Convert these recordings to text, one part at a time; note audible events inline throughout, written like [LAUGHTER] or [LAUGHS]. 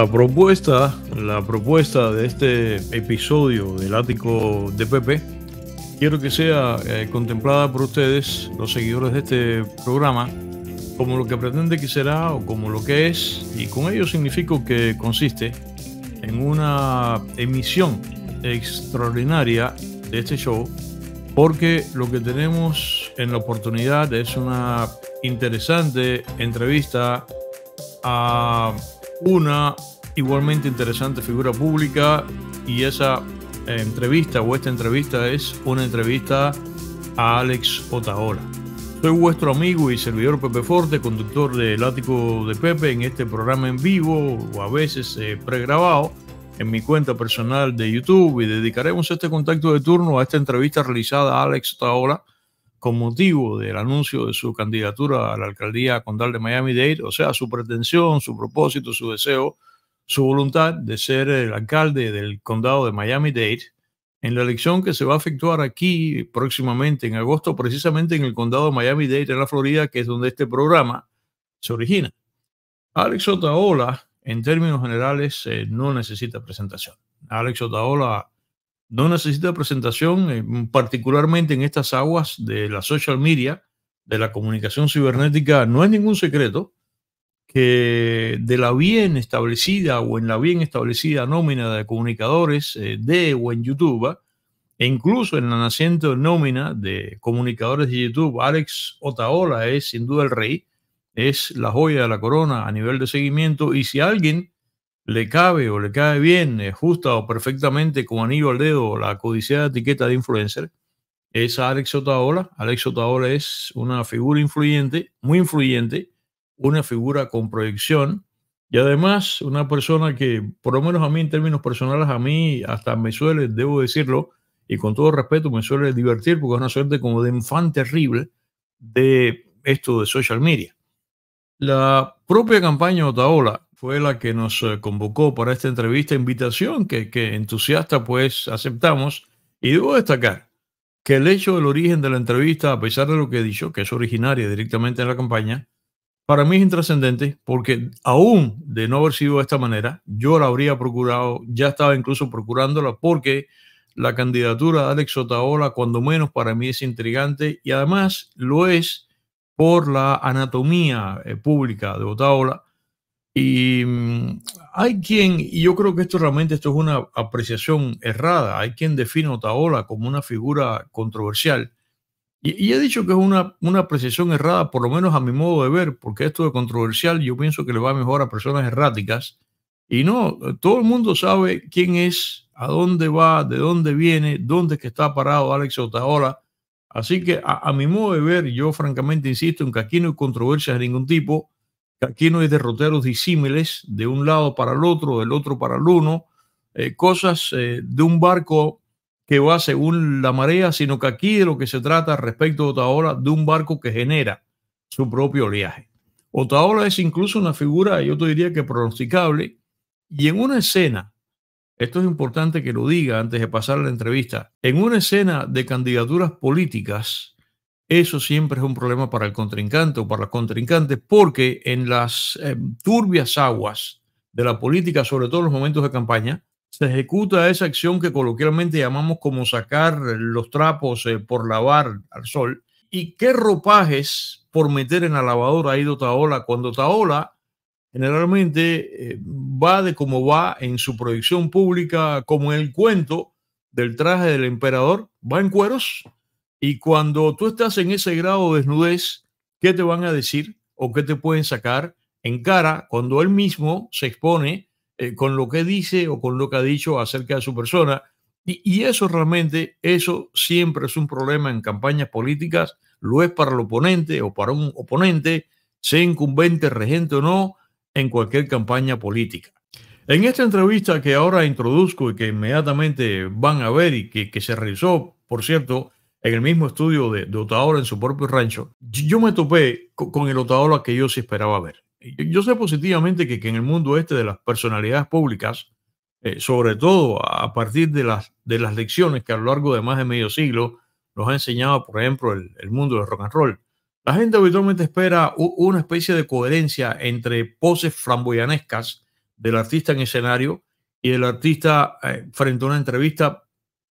la propuesta, la propuesta de este episodio del ático de Pepe, quiero que sea eh, contemplada por ustedes, los seguidores de este programa, como lo que pretende que será o como lo que es, y con ello significo que consiste en una emisión extraordinaria de este show, porque lo que tenemos en la oportunidad es una interesante entrevista a una igualmente interesante figura pública y esa eh, entrevista o esta entrevista es una entrevista a Alex Otaola. Soy vuestro amigo y servidor Pepe Forte, conductor de Ático de Pepe en este programa en vivo o a veces eh, pregrabado en mi cuenta personal de YouTube y dedicaremos este contacto de turno a esta entrevista realizada a Alex Otaola con motivo del anuncio de su candidatura a la alcaldía condal de Miami-Dade, o sea, su pretensión, su propósito, su deseo, su voluntad de ser el alcalde del condado de Miami-Dade en la elección que se va a efectuar aquí próximamente en agosto, precisamente en el condado de Miami-Dade, en la Florida, que es donde este programa se origina. Alex Otaola, en términos generales, eh, no necesita presentación. Alex Otaola no necesita presentación, eh, particularmente en estas aguas de la social media, de la comunicación cibernética, no es ningún secreto que de la bien establecida o en la bien establecida nómina de comunicadores eh, de o en YouTube, e incluso en la naciente nómina de comunicadores de YouTube, Alex Otaola es sin duda el rey, es la joya de la corona a nivel de seguimiento, y si alguien le cabe o le cae bien, eh, justa o perfectamente con anillo al dedo la codiciada etiqueta de influencer, es a Alex Otaola. Alex Otaola es una figura influyente, muy influyente, una figura con proyección y además una persona que, por lo menos a mí en términos personales, a mí hasta me suele, debo decirlo, y con todo respeto me suele divertir porque es una suerte como de infante terrible de esto de social media. La propia campaña Otaola fue la que nos eh, convocó para esta entrevista, invitación que, entusiasta pues aceptamos. Y debo destacar que el hecho del origen de la entrevista, a pesar de lo que he dicho, que es originaria directamente de la campaña, para mí es intrascendente porque aún de no haber sido de esta manera, yo la habría procurado, ya estaba incluso procurándola porque la candidatura de Alex Otaola, cuando menos para mí es intrigante y además lo es por la anatomía eh, pública de Otaola, y mm, hay quien, y yo creo que esto realmente esto es una apreciación errada, hay quien define a Otaola como una figura controversial. Y, he dicho que es una, una, apreciación errada, por lo menos a mi modo de ver, porque esto de controversial yo pienso que le va mejor a personas erráticas. Y no, todo el mundo sabe quién es, a dónde va, de dónde viene, dónde que está parado Alex Otaola. Así que a, a mi modo de ver, yo francamente insisto en que aquí no hay controversias de ningún tipo Aquí no hay derroteros disímiles de un lado para el otro, del otro para el uno, eh, cosas eh, de un barco que va según la marea, sino que aquí de lo que se trata respecto a Otaola, de un barco que genera su propio oleaje. Otaola es incluso una figura, yo te diría que pronosticable, y en una escena, esto es importante que lo diga antes de pasar a la entrevista, en una escena de candidaturas políticas, eso siempre es un problema para el contrincante o para las contrincantes, porque en las eh, turbias aguas de la política, sobre todo en los momentos de campaña, se ejecuta esa acción que coloquialmente llamamos como sacar los trapos eh, por lavar al sol. ¿Y qué ropajes por meter en la lavadora ha ido Taola cuando Taola generalmente eh, va de como va en su proyección pública, como en el cuento del traje del emperador, va en cueros y cuando tú estás en ese grado de desnudez, ¿qué te van a decir o qué te pueden sacar en cara cuando él mismo se expone eh, con lo que dice o con lo que ha dicho acerca de su persona? Y, eso realmente, eso siempre es un problema en campañas políticas, lo es para el oponente o para un oponente, sea incumbente, regente o no, en cualquier campaña política. En esta entrevista que ahora introduzco y que inmediatamente van a ver y que se realizó, por cierto, en el mismo estudio de, de Otaola, en su propio rancho, yo me topé con, el Otaola que yo sí esperaba ver. Yo, sé positivamente que, en el mundo este de las personalidades públicas, eh, sobre todo a partir de las, de las lecciones que a lo largo de más de medio siglo nos ha enseñado, por ejemplo, el, mundo del rock and roll, la gente habitualmente espera una especie de coherencia entre poses flamboyanescas del artista en escenario y del artista eh, frente a una entrevista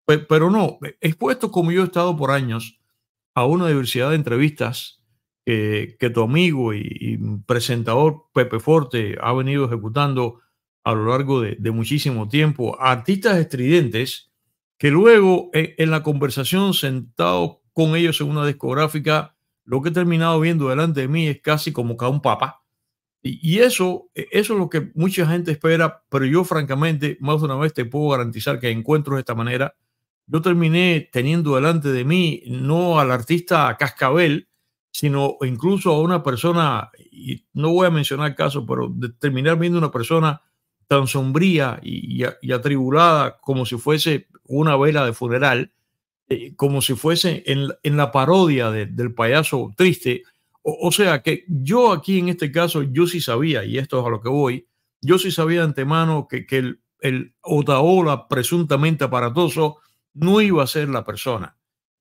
pero no, expuesto como yo he estado por años a una diversidad de entrevistas que tu amigo y, presentador Pepe Forte ha venido ejecutando a lo largo de, muchísimo tiempo, artistas estridentes que luego eh, en la conversación sentado con ellos en una discográfica, lo que he terminado viendo delante de mí es casi como cada un papa. Y, eso, e-, eso es lo que mucha gente espera, pero yo francamente, más de una vez te puedo garantizar que encuentros de esta manera yo terminé teniendo delante de mí no al artista Cascabel, sino incluso a una persona, y no voy a mencionar caso pero terminé terminar viendo una persona tan sombría y, atribulada como si fuese una vela de funeral, eh, como si fuese en, la parodia del payaso triste. O, sea que yo aquí en este caso, yo sí sabía, y esto es a lo que voy, yo sí sabía de antemano que, el, el Otaola presuntamente aparatoso no iba a ser la persona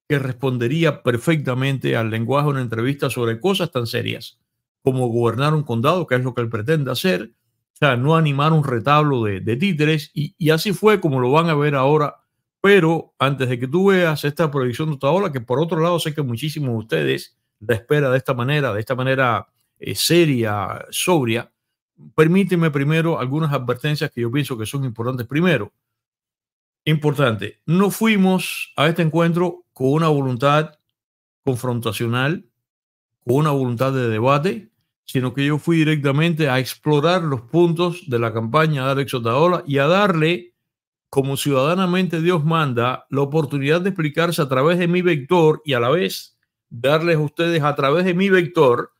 que respondería perfectamente al lenguaje de una entrevista sobre cosas tan serias como gobernar un condado, que es lo que él pretende hacer, o sea, no animar un retablo de, títeres, y, así fue como lo van a ver ahora. Pero antes de que tú veas esta proyección de ola, que por otro lado sé que muchísimos de ustedes la espera de esta manera, de esta manera eh, seria, sobria, permíteme primero algunas advertencias que yo pienso que son importantes. Primero, importante, no fuimos a este encuentro con una voluntad confrontacional, con una voluntad de debate, sino que yo fui directamente a explorar los puntos de la campaña de Alex Otaola y a darle, como ciudadanamente Dios manda, la oportunidad de explicarse a través de mi vector y a la vez darles a ustedes a través de mi vector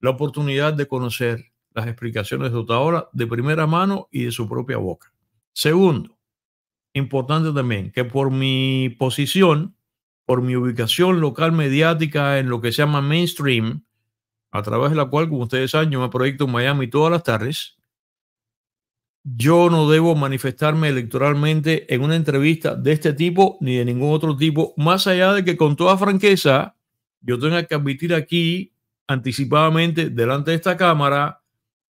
la oportunidad de conocer las explicaciones de Otaola de primera mano y de su propia boca. Segundo, importante también, que por mi posición, por mi ubicación local mediática en lo que se llama mainstream, a través de la cual, como ustedes saben, yo me proyecto en Miami todas las tardes, yo no debo manifestarme electoralmente en una entrevista de este tipo ni de ningún otro tipo, más allá de que con toda franqueza yo tenga que admitir aquí anticipadamente delante de esta cámara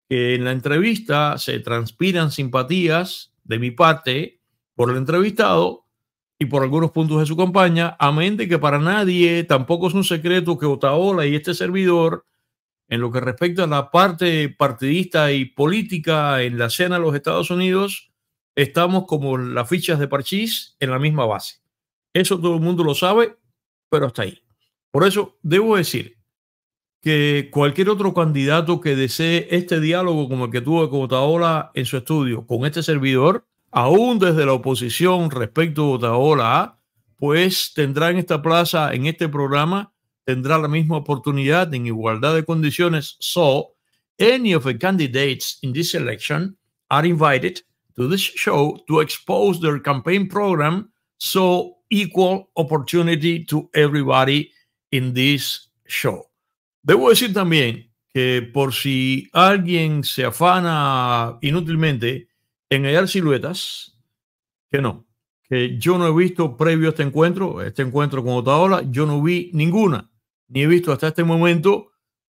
que en la entrevista se transpiran simpatías de mi parte por el entrevistado y por algunos puntos de su campaña, amén de que para nadie tampoco es un secreto que Otaola y este servidor, en lo que respecta a la parte partidista y política en la escena de los Estados Unidos, estamos como las fichas de parchís en la misma base. Eso todo el mundo lo sabe, pero está ahí. Por eso debo decir que cualquier otro candidato que desee este diálogo como el que tuvo Otaola en su estudio con este servidor, aún desde la oposición respecto a ahora, pues tendrá en esta plaza, en este programa, tendrá la misma oportunidad en igualdad de condiciones. So, any of the candidates in this election are invited to this show to expose their campaign program. So, equal opportunity to everybody in this show. Debo decir también que por si alguien se afana inútilmente, en hallar siluetas que no, que yo no he visto previo a este encuentro, este encuentro con Otaola, yo no vi ninguna, ni he visto hasta este momento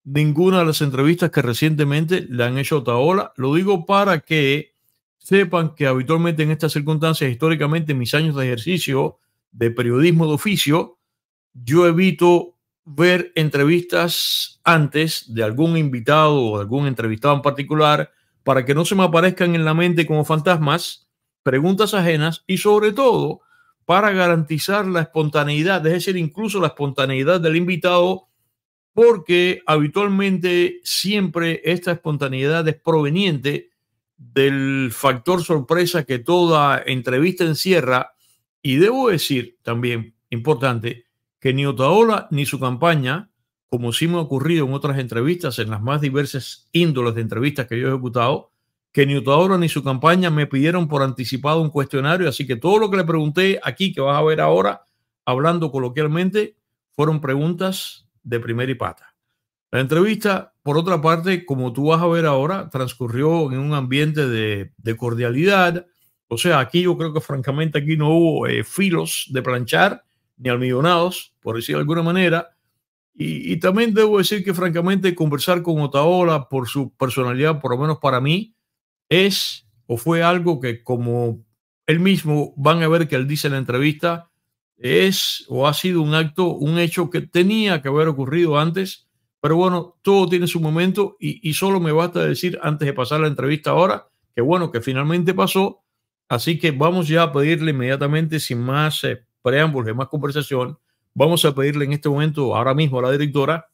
ninguna de las entrevistas que recientemente le han hecho a Otaola. Lo digo para que sepan que habitualmente en estas circunstancias, históricamente en mis años de ejercicio de periodismo de oficio, yo evito ver entrevistas antes de algún invitado o algún entrevistado en particular para que no se me aparezcan en la mente como fantasmas, preguntas ajenas y sobre todo para garantizar la espontaneidad, es decir, incluso la espontaneidad del invitado, porque habitualmente siempre esta espontaneidad es proveniente del factor sorpresa que toda entrevista encierra. Y debo decir también, importante, que ni Otaola ni su campaña como sí me ha ocurrido en otras entrevistas, en las más diversas índoles de entrevistas que yo he ejecutado, que ni ahora ni su campaña me pidieron por anticipado un cuestionario, así que todo lo que le pregunté aquí, que vas a ver ahora, hablando coloquialmente, fueron preguntas de primera y pata. La entrevista, por otra parte, como tú vas a ver ahora, transcurrió en un ambiente de, cordialidad. O sea, aquí yo creo que francamente aquí no hubo eh, filos de planchar ni almidonados, por decir de alguna manera y, también debo decir que francamente conversar con Otaola por su personalidad, por lo menos para mí, es o fue algo que como él mismo van a ver que él dice en la entrevista, es o ha sido un acto, un hecho que tenía que haber ocurrido antes, pero bueno, todo tiene su momento y, solo me basta decir antes de pasar la entrevista ahora que bueno, que finalmente pasó, así que vamos ya a pedirle inmediatamente sin más eh, preámbulos, más conversación Vamos a pedirle en este momento, ahora mismo, a la directora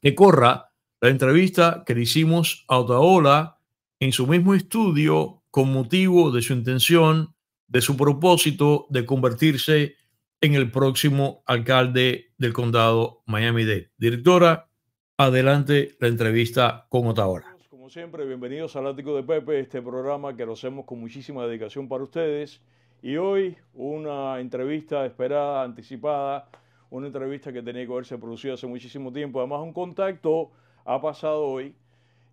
que corra la entrevista que le hicimos a Otaola en su mismo estudio con motivo de su intención, de su propósito de convertirse en el próximo alcalde del condado Miami-Dade. Directora, adelante la entrevista con Otaola. Como siempre, bienvenidos al Ático de Pepe, este programa que lo hacemos con muchísima dedicación para ustedes. Y hoy una entrevista esperada, anticipada, una entrevista que tenía que haberse producido hace muchísimo tiempo. Además, un contacto ha pasado hoy.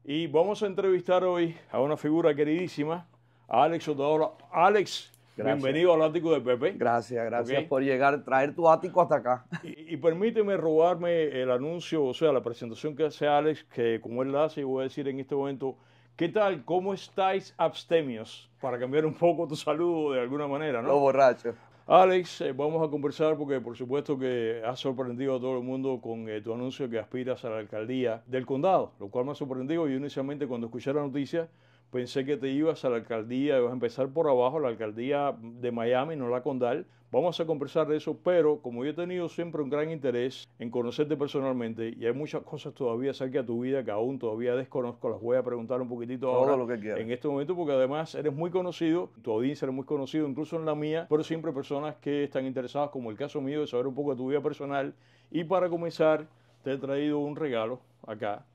Y vamos a entrevistar hoy a una figura queridísima, a Alex Otadora. Alex, bienvenido al ático de Pepe. Gracias, gracias por llegar, traer tu ático hasta acá. Y, permíteme robarme el anuncio, o sea, la presentación que hace Alex, que como él la hace, y voy a decir en este momento, ¿Qué tal? ¿Cómo estáis abstemios? Para cambiar un poco tu saludo de alguna manera, ¿no? Los borrachos. Alex, eh, vamos a conversar porque por supuesto que has sorprendido a todo el mundo con eh, tu anuncio que aspiras a la alcaldía del condado, lo cual me ha sorprendido. Yo inicialmente cuando escuché la noticia pensé que te ibas a la alcaldía, ibas a empezar por abajo, la alcaldía de Miami, no la condal, Vamos a conversar de eso, pero como yo he tenido siempre un gran interés en conocerte personalmente y hay muchas cosas todavía acerca de tu vida que aún todavía desconozco, las voy a preguntar un poquitito ahora lo que en este momento porque además eres muy conocido, tu audiencia es muy conocido, incluso en la mía, pero siempre personas que están interesadas, como el caso mío, de saber un poco de tu vida personal. Y para comenzar, te he traído un regalo acá.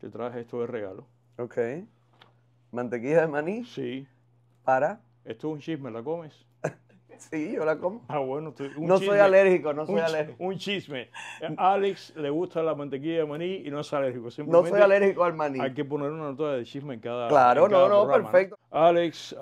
Te traje esto de regalo. Ok. ¿Mantequilla de maní? Sí. ¿Para? Esto es un chisme, ¿la comes? sí, yo la como. Ah, bueno, estoy un no soy alérgico, no soy alérgico. Un chisme. Alex le gusta la mantequilla de maní y no es alérgico. no soy alérgico al maní. Hay que poner una nota de chisme en cada. Claro, no, no, perfecto. Alex,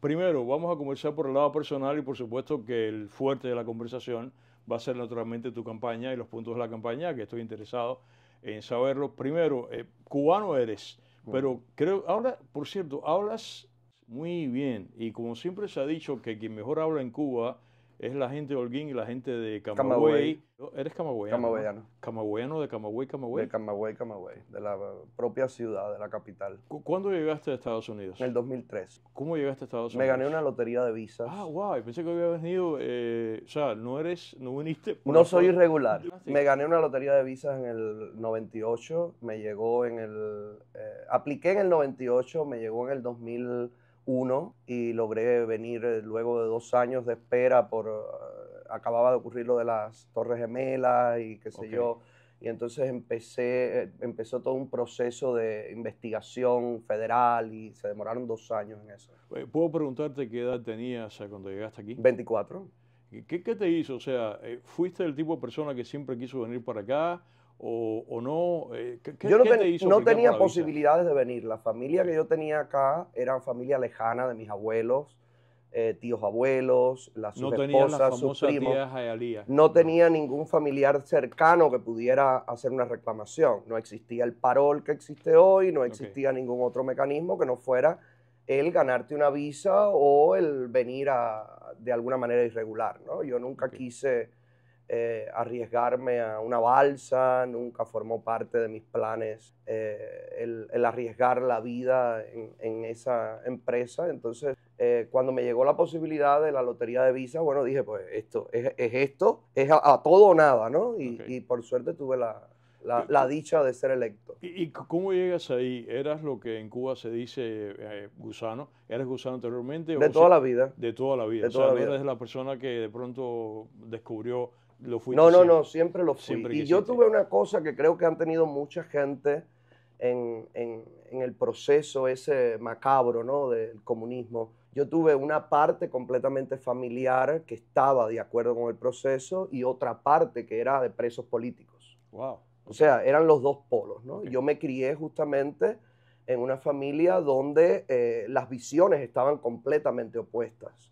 primero vamos a conversar por el lado personal y por supuesto que el fuerte de la conversación va a ser naturalmente tu campaña y los puntos de la campaña, que estoy interesado en saberlo. Primero, eh, cubano eres, pero creo, ahora, por cierto, hablas muy bien. Y como siempre se ha dicho que quien mejor habla en Cuba es la gente de Holguín y la gente de Camagüey. Oh, eres camagüeyano. Camagüeyano. Camagüeyano de Camagüey, Camagüey. De Camagüey, Camagüey, de la propia ciudad, de la capital. ¿Cuándo llegaste a Estados Unidos? En el 2003. ¿Cómo llegaste a Estados Unidos? Me gané una lotería de visas. Ah, guay, pensé que había venido, eh, o sea, no eres, no viniste. No soy irregular. Ah, me gané una lotería de visas en el 98, me llegó en el, eh, apliqué en el 98, me llegó en el 2000 uno y logré venir eh, luego de dos años de espera por... Eh, acababa de ocurrir lo de las Torres Gemelas y qué sé yo. Y entonces empecé, eh, empezó todo un proceso de investigación federal y se demoraron dos años en eso. ¿Puedo preguntarte qué edad tenías cuando llegaste aquí? 24. ¿Qué, qué te hizo? O sea, ¿fuiste el tipo de persona que siempre quiso venir para acá? o, no? Eh, yo no, no tenía posibilidades de venir. La familia que yo tenía acá era familia lejana de mis abuelos. Eh, tíos abuelos, las no sus esposas, sus primos. no tenía ningún familiar cercano que pudiera hacer una reclamación. No existía el parol que existe hoy, no existía ningún otro mecanismo que no fuera el ganarte una visa o el venir de alguna manera irregular. ¿no? Yo nunca quise eh, arriesgarme a una balsa, nunca formó parte de mis planes eh, el, arriesgar la vida en, esa empresa. Entonces, eh, cuando me llegó la posibilidad de la lotería de visa, bueno, dije, pues esto es, esto, es a, todo o nada, ¿no? Y, por suerte tuve la, la, dicha de ser electo. ¿Y, cómo llegas ahí? ¿Eras lo que en Cuba se dice gusano? ¿eres gusano anteriormente? De toda la vida. De toda la vida. la eres la persona que de pronto descubrió no, no, no, siempre lo fui. y yo tuve una cosa que creo que han tenido mucha gente en, el proceso ese macabro ¿no? del comunismo. Yo tuve una parte completamente familiar que estaba de acuerdo con el proceso y otra parte que era de presos políticos. Wow. O sea, eran los dos polos, Yo me crié justamente en una familia donde eh, las visiones estaban completamente opuestas.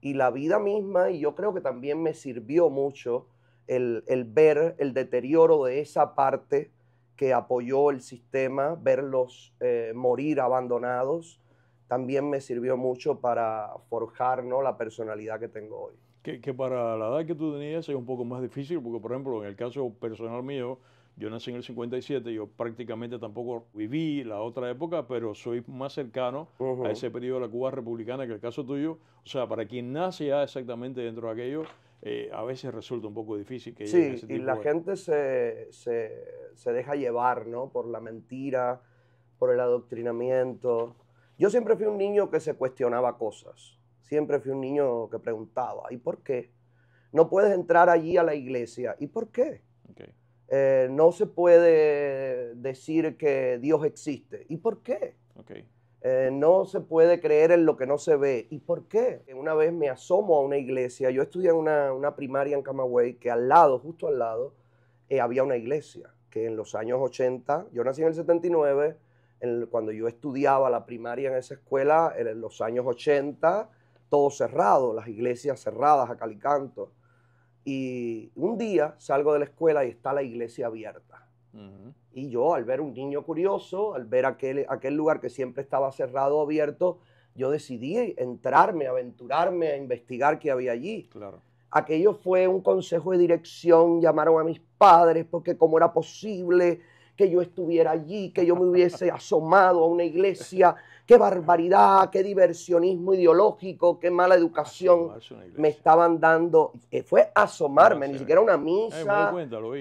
Y la vida misma, y yo creo que también me sirvió mucho el, ver el deterioro de esa parte que apoyó el sistema, verlos eh, morir abandonados, también me sirvió mucho para forjar ¿no? la personalidad que tengo hoy. Que, para la edad que tú tenías es un poco más difícil, porque por ejemplo, en el caso personal mío, yo nací en el 57, yo prácticamente tampoco viví la otra época, pero soy más cercano a ese periodo de la Cuba republicana que el caso tuyo. O sea, para quien nace ya exactamente dentro de aquello, eh, a veces resulta un poco difícil que... Sí, ese tipo y la gente se, deja llevar, ¿no? Por la mentira, por el adoctrinamiento. Yo siempre fui un niño que se cuestionaba cosas. Siempre fui un niño que preguntaba, ¿y por qué? No puedes entrar allí a la iglesia, ¿y por qué? Eh, no se puede decir que Dios existe, ¿y por qué? Eh, no se puede creer en lo que no se ve. ¿Y por qué? Una vez me asomo a una iglesia, yo estudié en una, primaria en Camagüey, que al lado, justo al lado, eh, había una iglesia, que en los años 80, yo nací en el 79, cuando yo estudiaba la primaria en esa escuela, en los años 80, todo cerrado, las iglesias cerradas a calicanto. Y un día salgo de la escuela y está la iglesia abierta. Y yo, al ver un niño curioso, al ver aquel, aquel lugar que siempre estaba cerrado o abierto, yo decidí entrarme, aventurarme a investigar qué había allí. Claro. Aquello fue un consejo de dirección, llamaron a mis padres porque cómo era posible que yo estuviera allí, que yo me hubiese [LAUGHS] asomado a una iglesia qué barbaridad, qué diversionismo ideológico, qué mala educación me estaban dando. Eh, fue asomarme, ni siquiera una eh, misa.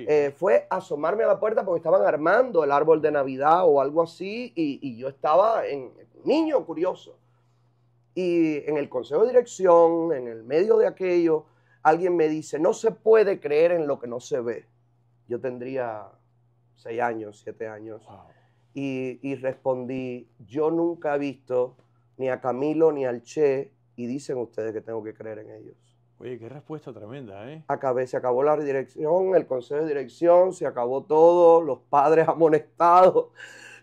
Eh, fue asomarme a la puerta porque estaban armando el árbol de Navidad o algo así y, yo estaba en niño curioso. Y en el consejo de dirección, en el medio de aquello, alguien me dice, no se puede creer en lo que no se ve. Yo tendría seis años, siete años y, respondí, yo nunca he visto ni a Camilo ni al Che y dicen ustedes que tengo que creer en ellos. Oye, qué respuesta tremenda, ¿eh? Acabé, se acabó la dirección, el consejo de dirección, se acabó todo, los padres amonestados,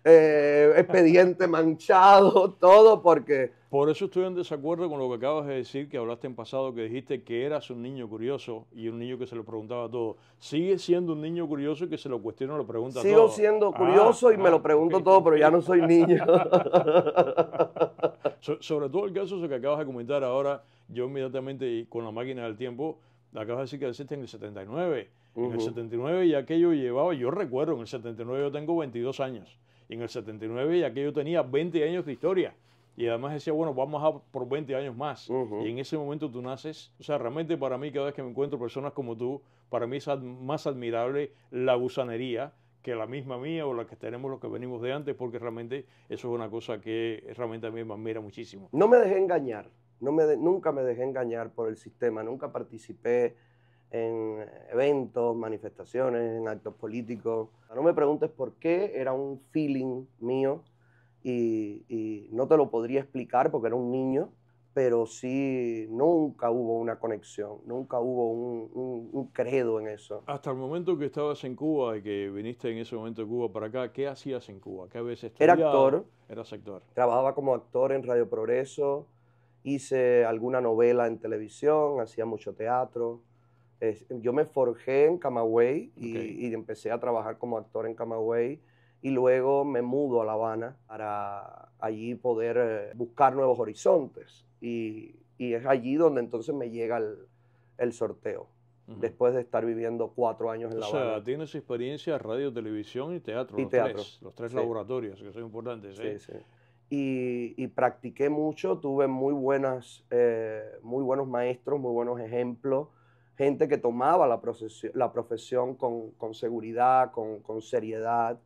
eh, expediente manchado, [LAUGHS] todo porque... Por eso estoy en desacuerdo con lo que acabas de decir, que hablaste en pasado, que dijiste que eras un niño curioso y un niño que se lo preguntaba todo. Sigue siendo un niño curioso y que se lo cuestiona, lo pregunta todo. Sigo siendo ah, curioso y me lo ah, pregunto todo, pero ya no soy niño. [LAUGHS] [LAUGHS] sobre todo el caso que acabas de comentar ahora, yo inmediatamente con la máquina del tiempo, acabas de decir que naciste en el 79. En el 79 y aquello llevaba, yo recuerdo, en el 79 yo tengo 22 años en el 79 ya que yo tenía 20 años de historia. Y además decía, bueno, vamos a por 20 años más. Y en ese momento tú naces. O sea, realmente para mí, cada vez que me encuentro personas como tú, para mí es más admirable la gusanería que la misma mía o la que tenemos los que venimos de antes, porque realmente eso es una cosa que realmente a mí me admira muchísimo. No me dejé engañar. No me nunca me dejé engañar por el sistema. Nunca participé en eventos, manifestaciones, en actos políticos. No me preguntes por qué, era un feeling mío y, no te lo podría explicar porque era un niño, pero sí nunca hubo una conexión, nunca hubo un, credo en eso. Hasta el momento que estabas en Cuba y que viniste en ese momento de Cuba para acá, ¿qué hacías en Cuba? ¿Qué veces Era actor. Eras actor. Trabajaba como actor en Radio Progreso, hice alguna novela en televisión, hacía mucho teatro yo me forjé en Camagüey y, empecé a trabajar como actor en Camagüey y luego me mudo a La Habana para allí poder eh, buscar nuevos horizontes. Y, es allí donde entonces me llega el, sorteo, después de estar viviendo cuatro años en La Habana. O sea, tienes experiencia radio, televisión y teatro. Y los teatro. Tres, los tres laboratorios, que son importantes. ¿eh? Sí, sí. Y, practiqué mucho, tuve muy, buenas, eh, muy buenos maestros, muy buenos ejemplos gente que tomaba la, profesión, con, seguridad, con, seriedad.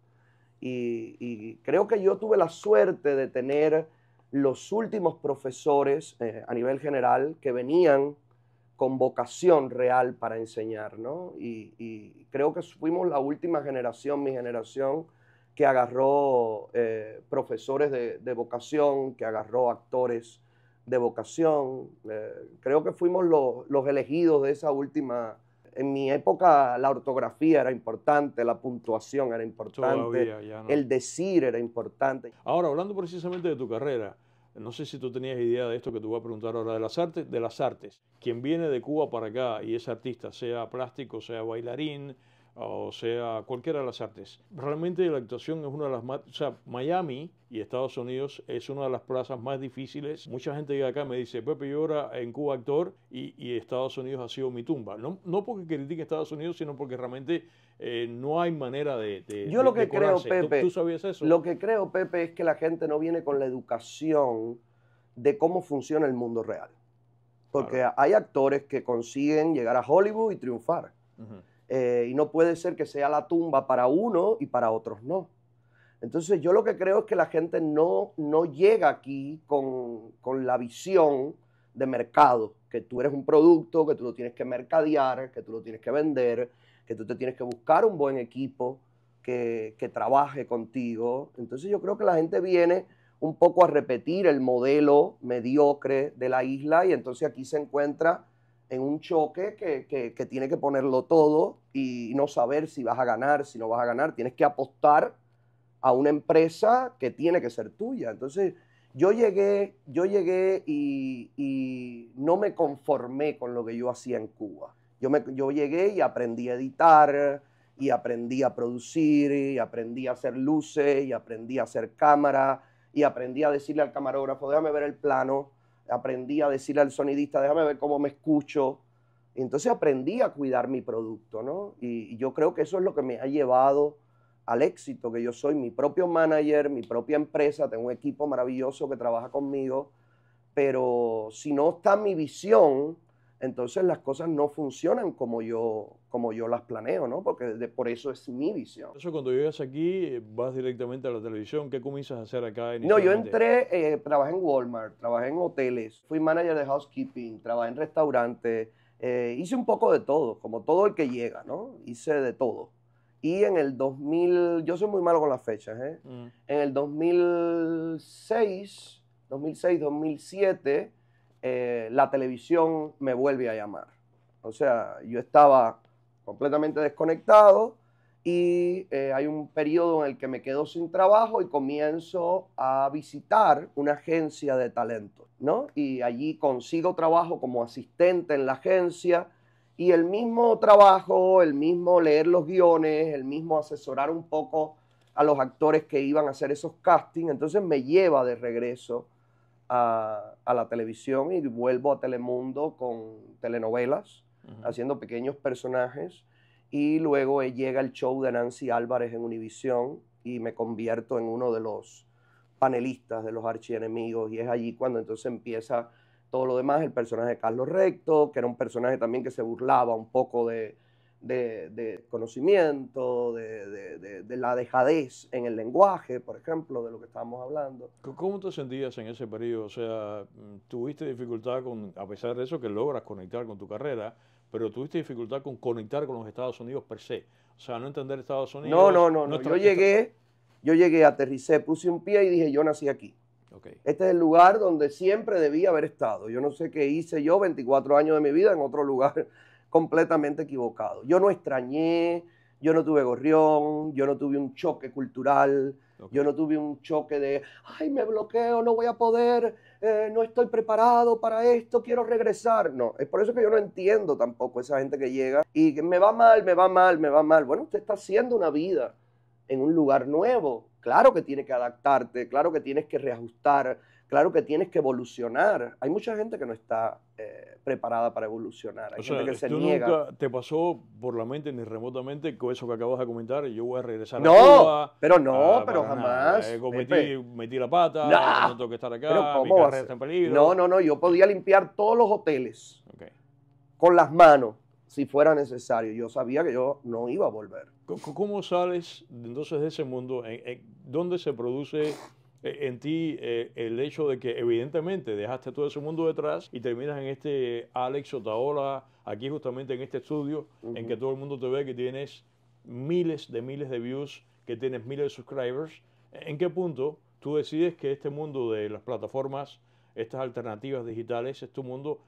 Y, creo que yo tuve la suerte de tener los últimos profesores eh, a nivel general que venían con vocación real para enseñar, ¿no? Y, creo que fuimos la última generación, mi generación, que agarró eh, profesores de, vocación, que agarró actores de vocación. Eh, creo que fuimos los, elegidos de esa última. En mi época la ortografía era importante, la puntuación era importante, el decir era importante. Ahora, hablando precisamente de tu carrera, no sé si tú tenías idea de esto que te voy a preguntar ahora de las artes, de las artes. Quien viene de Cuba para acá y es artista, sea plástico, sea bailarín, o sea, cualquiera de las artes. Realmente la actuación es una de las más, o sea, Miami y Estados Unidos es una de las plazas más difíciles. Mucha gente llega acá me dice, Pepe, yo era en Cuba actor y, Estados Unidos ha sido mi tumba. No, porque critique Estados Unidos, sino porque realmente eh, no hay manera de... yo lo que creo, Pepe, ¿Tú, sabías eso? Lo que creo, Pepe, es que la gente no viene con la educación de cómo funciona el mundo real. Porque hay actores que consiguen llegar a Hollywood y triunfar. Eh, y no puede ser que sea la tumba para uno y para otros no. Entonces yo lo que creo es que la gente no, no llega aquí con, la visión de mercado, que tú eres un producto, que tú lo tienes que mercadear, que tú lo tienes que vender, que tú te tienes que buscar un buen equipo que, que trabaje contigo. Entonces yo creo que la gente viene un poco a repetir el modelo mediocre de la isla y entonces aquí se encuentra en un choque que, tiene que ponerlo todo y no saber si vas a ganar, si no vas a ganar. Tienes que apostar a una empresa que tiene que ser tuya. Entonces, yo llegué, yo llegué y, no me conformé con lo que yo hacía en Cuba. Yo, yo llegué y aprendí a editar, y aprendí a producir, y aprendí a hacer luces, y aprendí a hacer cámara, y aprendí a decirle al camarógrafo, déjame ver el plano aprendí a decirle al sonidista, déjame ver cómo me escucho. Y entonces aprendí a cuidar mi producto, ¿no? Y, y, yo creo que eso es lo que me ha llevado al éxito, que yo soy mi propio manager, mi propia empresa, tengo un equipo maravilloso que trabaja conmigo, pero si no está mi visión, entonces las cosas no funcionan como yo, como yo las planeo, ¿no? Porque por eso es mi visión. Eso cuando llegas aquí, eh, vas directamente a la televisión, ¿qué comienzas a hacer acá? No, yo entré, eh, trabajé en Walmart, trabajé en hoteles, fui manager de housekeeping, trabajé en restaurantes, eh, hice un poco de todo, como todo el que llega, ¿no? Hice de todo. Y en el 2000, yo soy muy malo con las fechas, ¿eh? Mm. En el 2006, 2006, 2007 eh, la televisión me vuelve a llamar. O sea, yo estaba completamente desconectado y eh, hay un periodo en el que me quedo sin trabajo y comienzo a visitar una agencia de talento. ¿no? Y allí consigo trabajo como asistente en la agencia y el mismo trabajo, el mismo leer los guiones, el mismo asesorar un poco a los actores que iban a hacer esos castings, entonces me lleva de regreso a, la televisión y vuelvo a Telemundo con telenovelas, haciendo pequeños personajes. Y luego eh, llega el show de Nancy Álvarez en Univisión y me convierto en uno de los panelistas de los archienemigos. Y es allí cuando entonces empieza todo lo demás, el personaje de Carlos Recto, que era un personaje también que se burlaba un poco de, de, conocimiento, de, de, la dejadez en el lenguaje, por ejemplo, de lo que estábamos hablando. ¿Cómo te sentías en ese periodo? O sea, mm, tuviste dificultad con, a pesar de eso que logras conectar con tu carrera, pero tuviste dificultad con conectar con los Estados Unidos per se. O sea, no entender Estados Unidos. No, no, no. no. Yo llegué, yo llegué, aterricé, puse un pie y dije, yo nací aquí. Okay. Este es el lugar donde siempre debía haber estado. Yo no sé qué hice yo 24 años de mi vida en otro lugar completamente equivocado. Yo no extrañé, yo no tuve gorrión, yo no tuve un choque cultural, yo no tuve un choque de, ay, me bloqueo, no voy a poder, eh, no estoy preparado para esto, quiero regresar. No, es por eso que yo no entiendo tampoco esa gente que llega y que me va mal, me va mal, me va mal. Bueno, usted está haciendo una vida en un lugar nuevo. Claro que tiene que adaptarte, claro que tienes que reajustar, Claro que tienes que evolucionar. Hay mucha gente que no está eh, preparada para evolucionar. Hay gente que se niega. te pasó por la mente ni remotamente con eso que acabas de comentar. Yo voy a regresar a Cuba. Pero no, ah, pero jamás. Eh, metí, la pata, no, tengo que estar acá, mi carrera está en peligro. No, no, no. Yo podía limpiar todos los hoteles con las manos si fuera necesario. Yo sabía que yo no iba a volver. ¿Cómo sales entonces de ese mundo? ¿Dónde se produce eh, en ti eh, el hecho de que evidentemente dejaste todo ese mundo detrás y terminas en este Alex Otaola, aquí justamente en este estudio, en que todo el mundo te ve que tienes miles de miles de views, que tienes miles de subscribers. ¿En qué punto tú decides que este mundo de las plataformas, estas alternativas digitales, es tu mundo?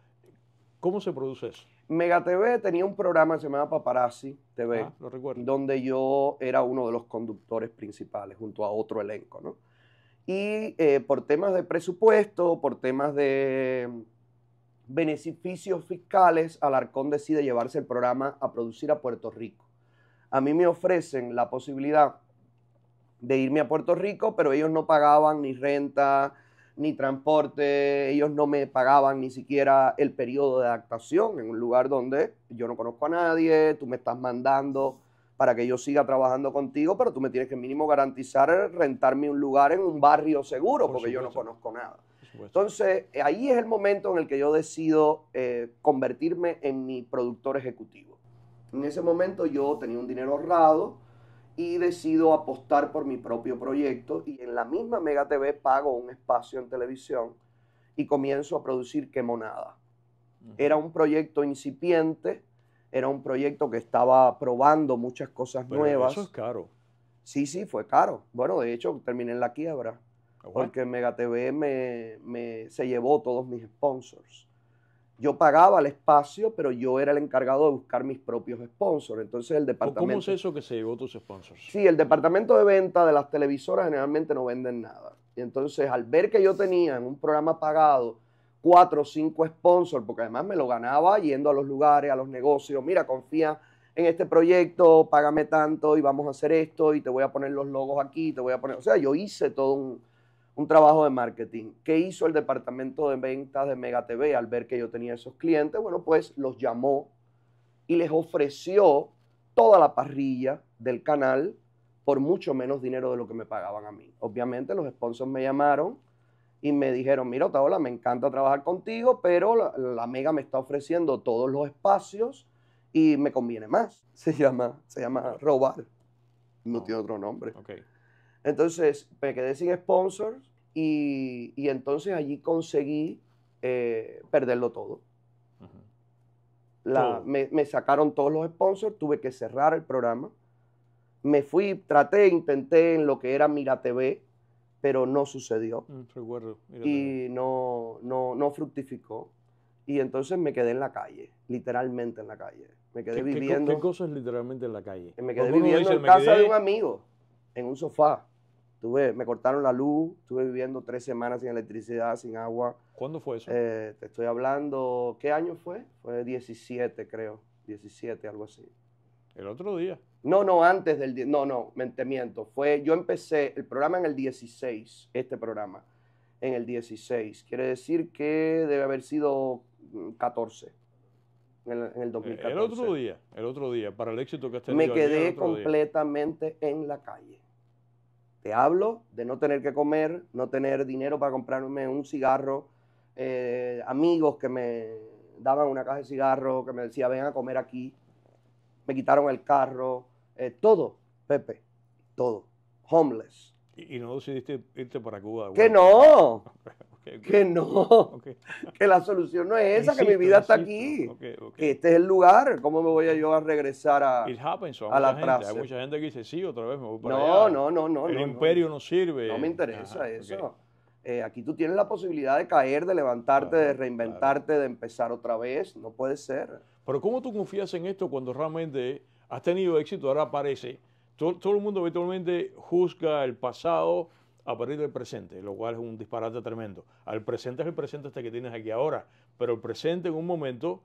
¿Cómo se produce eso? Mega TV tenía un programa que se llamaba Paparazzi TV, ah, donde yo era uno de los conductores principales junto a otro elenco, ¿no? Y eh, por temas de presupuesto, por temas de mm, beneficios fiscales, Alarcón decide llevarse el programa a producir a Puerto Rico. A mí me ofrecen la posibilidad de irme a Puerto Rico, pero ellos no pagaban ni renta, ni transporte, ellos no me pagaban ni siquiera el periodo de adaptación en un lugar donde yo no conozco a nadie, tú me estás mandando para que yo siga trabajando contigo, pero tú me tienes que mínimo garantizar rentarme un lugar en un barrio seguro, porque yo no conozco nada. Entonces, eh, ahí es el momento en el que yo decido eh, convertirme en mi productor ejecutivo. En ese momento yo tenía un dinero ahorrado y decido apostar por mi propio proyecto y en la misma Mega TV pago un espacio en televisión y comienzo a producir Quemonada. Era un proyecto incipiente, era un proyecto que estaba probando muchas cosas nuevas. Eso es caro. Sí, sí, fue caro. Bueno, de hecho, terminé en la quiebra. Ah, porque MegaTV me, me, se llevó todos mis sponsors. Yo pagaba el espacio, pero yo era el encargado de buscar mis propios sponsors. Entonces el departamento... ¿Cómo es eso que se llevó tus sponsors? Sí, el departamento de venta de las televisoras generalmente no venden nada. Y entonces al ver que yo tenía un programa pagado cuatro o cinco sponsors, porque además me lo ganaba yendo a los lugares, a los negocios, mira, confía en este proyecto, págame tanto y vamos a hacer esto y te voy a poner los logos aquí, te voy a poner, o sea, yo hice todo un, trabajo de marketing. ¿Qué hizo el departamento de ventas de Mega TV al ver que yo tenía esos clientes? Bueno, pues los llamó y les ofreció toda la parrilla del canal por mucho menos dinero de lo que me pagaban a mí. Obviamente los sponsors me llamaron y me dijeron, mira, taola me encanta trabajar contigo, pero la, Mega me está ofreciendo todos los espacios y me conviene más. [LAUGHS] Se llama, se llama robar. No, tiene otro nombre. Okay. Entonces me quedé sin sponsors y, entonces allí conseguí eh, perderlo todo. me, me, sacaron todos los sponsors, tuve que cerrar el programa. Me fui, traté, intenté en lo que era Mira TV, pero no sucedió. Mm, recuerdo. Y no, no, no fructificó. Y entonces me quedé en la calle, literalmente en la calle. Me quedé viviendo. ¿Qué, cosas literalmente en la calle? Me quedé viviendo en casa de un amigo, en un sofá. Tuve, me cortaron la luz, estuve viviendo tres semanas sin electricidad, sin agua. ¿Cuándo fue eso? Eh, te estoy hablando, ¿qué año fue? Fue 17, creo. 17, algo así. El otro día. No, no, antes del... No, no, mentimiento. Fue, yo empecé el programa en el 16, este programa, en el 16. Quiere decir que debe haber sido 14, mm, en el, el 2014. Eh, el otro día, el otro día, para el éxito que has tenido. Me quedé completamente en la calle. Te hablo de no tener que comer, no tener dinero para comprarme un cigarro, eh, amigos que me daban una caja de cigarro, que me decían, ven a comer aquí. Me quitaron el carro, eh, todo, Pepe, todo. Homeless. ¿Y, no decidiste irte para Cuba? Que no. [LAUGHS] Que no. [LAUGHS] que la solución no es esa, que mi vida está aquí. este es el lugar. ¿Cómo me voy yo a regresar a, la gente. Hay mucha gente que dice, sí, otra vez me voy para no, No, no, no. El imperio no. sirve. No me interesa eso. Eh, aquí tú tienes la posibilidad de caer, de levantarte, de reinventarte, de empezar otra vez. No puede ser. Pero ¿cómo tú confías en esto cuando realmente has tenido éxito, ahora aparece. Todo, el mundo habitualmente juzga el pasado a partir del presente, lo cual es un disparate tremendo. Al presente es el presente este que tienes aquí ahora, pero el presente en un momento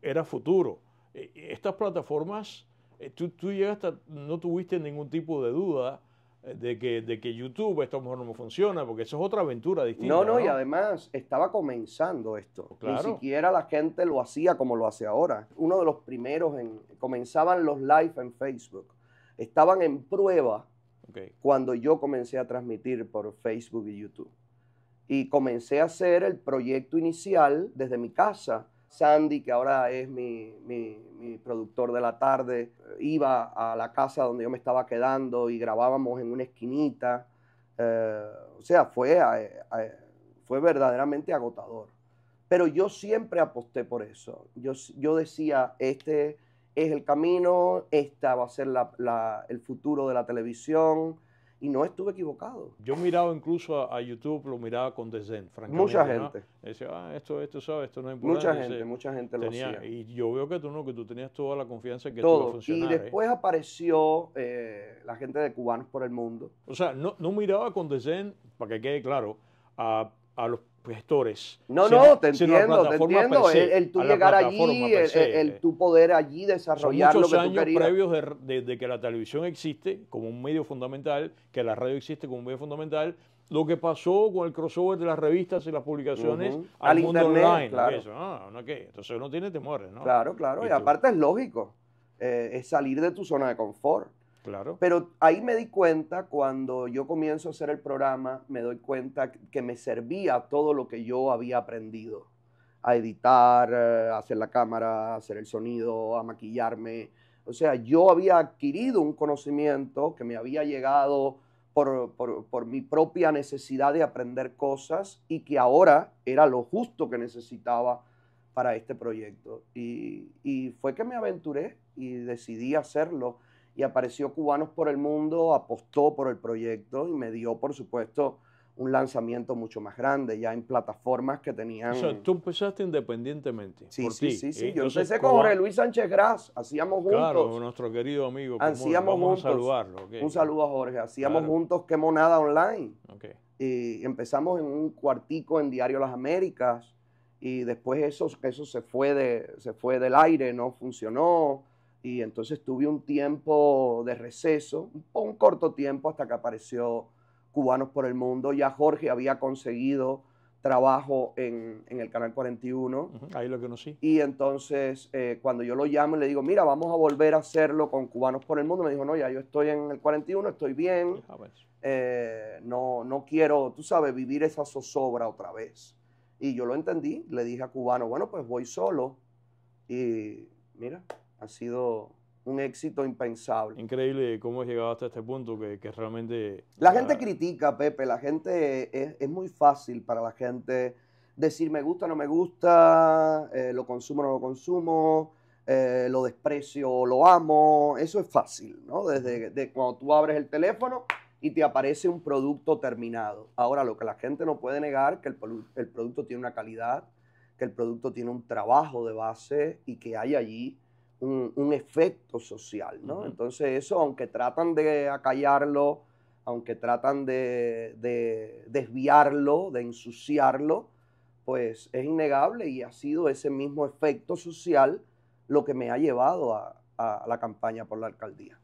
era futuro. E-, estas plataformas, eh, tú, tú llegaste, no tuviste ningún tipo de duda de que, YouTube esto a lo mejor no funciona, porque eso es otra aventura distinta. No, no, y además estaba comenzando esto. Ni siquiera la gente lo hacía como lo hace ahora. Uno de los primeros en comenzaban los live en Facebook. Estaban en prueba cuando yo comencé a transmitir por Facebook y YouTube. Y comencé a hacer el proyecto inicial desde mi casa Sandy, que ahora es mi, productor de la tarde, iba a la casa donde yo me estaba quedando y grabábamos en una esquinita. Eh, o sea, fue, eh, eh, fue verdaderamente agotador. Pero yo siempre aposté por eso. Yo, decía, este es el camino, esta va a ser el futuro de la televisión y no estuve equivocado. Yo miraba incluso a, YouTube, lo miraba con desdén, francamente. Mucha gente. Ah, esto, esto, ¿sabes? Esto no es importante. Mucha gente, mucha gente lo hacía. Y yo veo que tú no, que tú tenías toda la confianza en que Todo. funcionar, Y ¿eh? después apareció eh, la gente de Cubanos por el Mundo. O sea, no, miraba con desdén, para que quede claro, a, a los pues, gestores. No, no, te entiendo, te entiendo. el, el, tú llegar allí, el, tú poder allí desarrollar lo que años tú querías. previos de, que la televisión existe como un medio fundamental, que la radio existe como un medio fundamental, lo que pasó con el crossover de las revistas y las publicaciones al, internet, no, ah, Entonces uno tiene temores, ¿no? Claro, claro, y, aparte es lógico, eh, es salir de tu zona de confort. Claro. Pero ahí me di cuenta, cuando yo comienzo a hacer el programa, me doy cuenta que me servía todo lo que yo había aprendido. A editar, eh, a hacer la cámara, a hacer el sonido, a maquillarme. O sea, yo había adquirido un conocimiento que me había llegado por, mi propia necesidad de aprender cosas y que ahora era lo justo que necesitaba para este proyecto. Y, y fue que me aventuré y decidí hacerlo y apareció Cubanos por el Mundo, apostó por el proyecto y me dio, por supuesto, un lanzamiento mucho más grande, ya en plataformas que tenían... O sea, tú empezaste independientemente. Sí, sí, sí, sí. Eh, yo empecé con Jorge Luis Sánchez Gras, hacíamos juntos. Claro, nuestro querido amigo. Hacíamos vamos A saludarlo. Un saludo a Jorge. Hacíamos juntos Qué Monada Online. Okay. Y empezamos en un cuartico en Diario Las Américas y después eso, eso se, fue de, se fue del aire, no funcionó y entonces tuve un tiempo de receso, un corto tiempo hasta que apareció Cubanos por el Mundo. Ya Jorge había conseguido trabajo en, el Canal 41. ahí lo ahí lo conocí. Y entonces eh, cuando yo lo llamo y le digo, mira, vamos a volver a hacerlo con Cubanos por el Mundo, me dijo, no, ya yo estoy en el 41, estoy bien, ah, eh, no, no quiero, tú sabes, vivir esa zozobra otra vez. Y yo lo entendí, le dije a Cubano, bueno, pues voy solo. Y mira, ha sido un éxito impensable. Increíble cómo has llegado hasta este punto, que, realmente... La gente critica, Pepe, la gente, es, muy fácil para la gente decir me gusta, no me gusta, eh, lo consumo, no lo consumo, eh, lo desprecio, lo amo, eso es fácil, ¿no? Desde cuando tú abres el teléfono y te aparece un producto terminado. Ahora, lo que la gente no puede negar, que el producto tiene una calidad, que el producto tiene un trabajo de base y que hay allí un, efecto social, ¿no? Entonces eso, aunque tratan de acallarlo, aunque tratan de, desviarlo, de ensuciarlo, pues es innegable y ha sido ese mismo efecto social lo que me ha llevado a, la campaña por la alcaldía.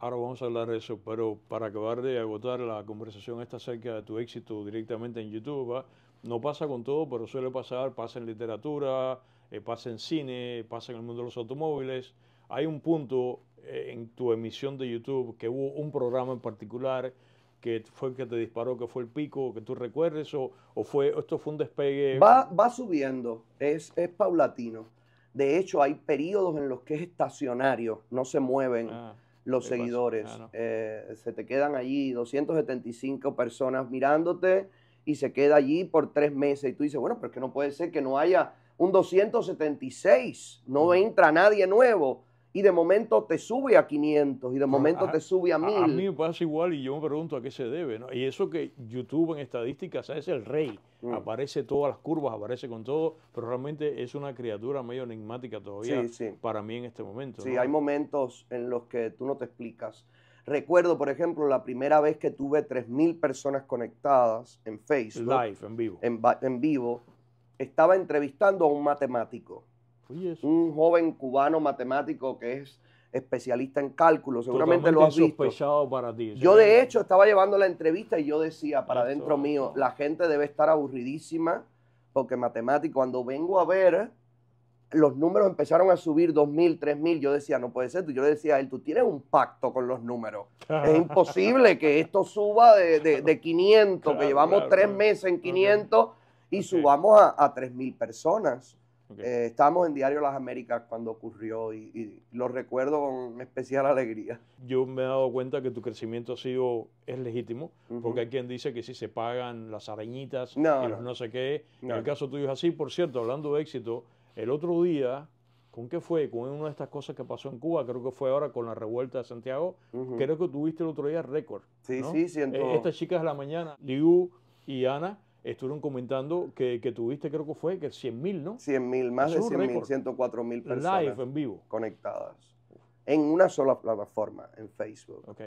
Ahora vamos a hablar de eso, pero para acabar de agotar la conversación esta acerca de tu éxito directamente en YouTube, no pasa con todo, pero suele pasar, pasa en literatura, eh, pasa en cine, pasa en el mundo de los automóviles. Hay un punto eh, en tu emisión de YouTube que hubo un programa en particular que fue el que te disparó, que fue el pico, que tú recuerdes, o, fue, esto fue un despegue. Va, va subiendo, es, es paulatino. De hecho, hay periodos en los que es estacionario, no se mueven ah, los seguidores. Ah, eh, se te quedan allí 275 personas mirándote y se queda allí por tres meses. Y tú dices, bueno, pero es que no puede ser que no haya un 276, no entra nadie nuevo y de momento te sube a 500 y de momento te sube a 1000. A, mí me pasa igual y yo me pregunto a qué se debe. ¿no? Y eso que YouTube en estadísticas es el rey, mm. aparece todas las curvas, aparece con todo, pero realmente es una criatura medio enigmática todavía para mí en este momento. Sí, hay momentos en los que tú no te explicas. Recuerdo, por ejemplo, la primera vez que tuve 3.000 personas conectadas en Facebook. Live, en vivo. En, en vivo estaba entrevistando a un matemático, un joven cubano matemático que es especialista en cálculo, seguramente lo has visto. yo de hecho estaba llevando la entrevista y yo decía para dentro mío, la gente debe estar aburridísima porque matemático, cuando vengo a ver, los números empezaron a subir 2.000, 3.000, yo decía, no puede ser, yo le decía a él, tú tienes un pacto con los números, es [LAUGHS] imposible que esto suba de, 500, que llevamos tres meses en 500 y subamos a, a 3.000 personas. Eh, estamos en Diario Las Américas cuando ocurrió y, lo recuerdo con especial alegría. Yo me he dado cuenta que tu crecimiento ha sido, es legítimo, porque hay quien dice que si se pagan las arañitas no, y los no, sé qué. En el caso tuyo es así. Por cierto, hablando de éxito, el otro día, ¿con qué fue? Con una de estas cosas que pasó en Cuba, creo que fue ahora con la revuelta de Santiago, creo que tuviste el otro día récord. Sí, sí, siento. Eh, estas chicas de la mañana, Liu y Ana, estuvieron comentando que, que, tuviste, creo que fue, que 100 mil, ¿no? 100 mil, más de 100 mil, 104 mil personas. Live, en vivo. Conectadas. En una sola plataforma, en Facebook. Ok.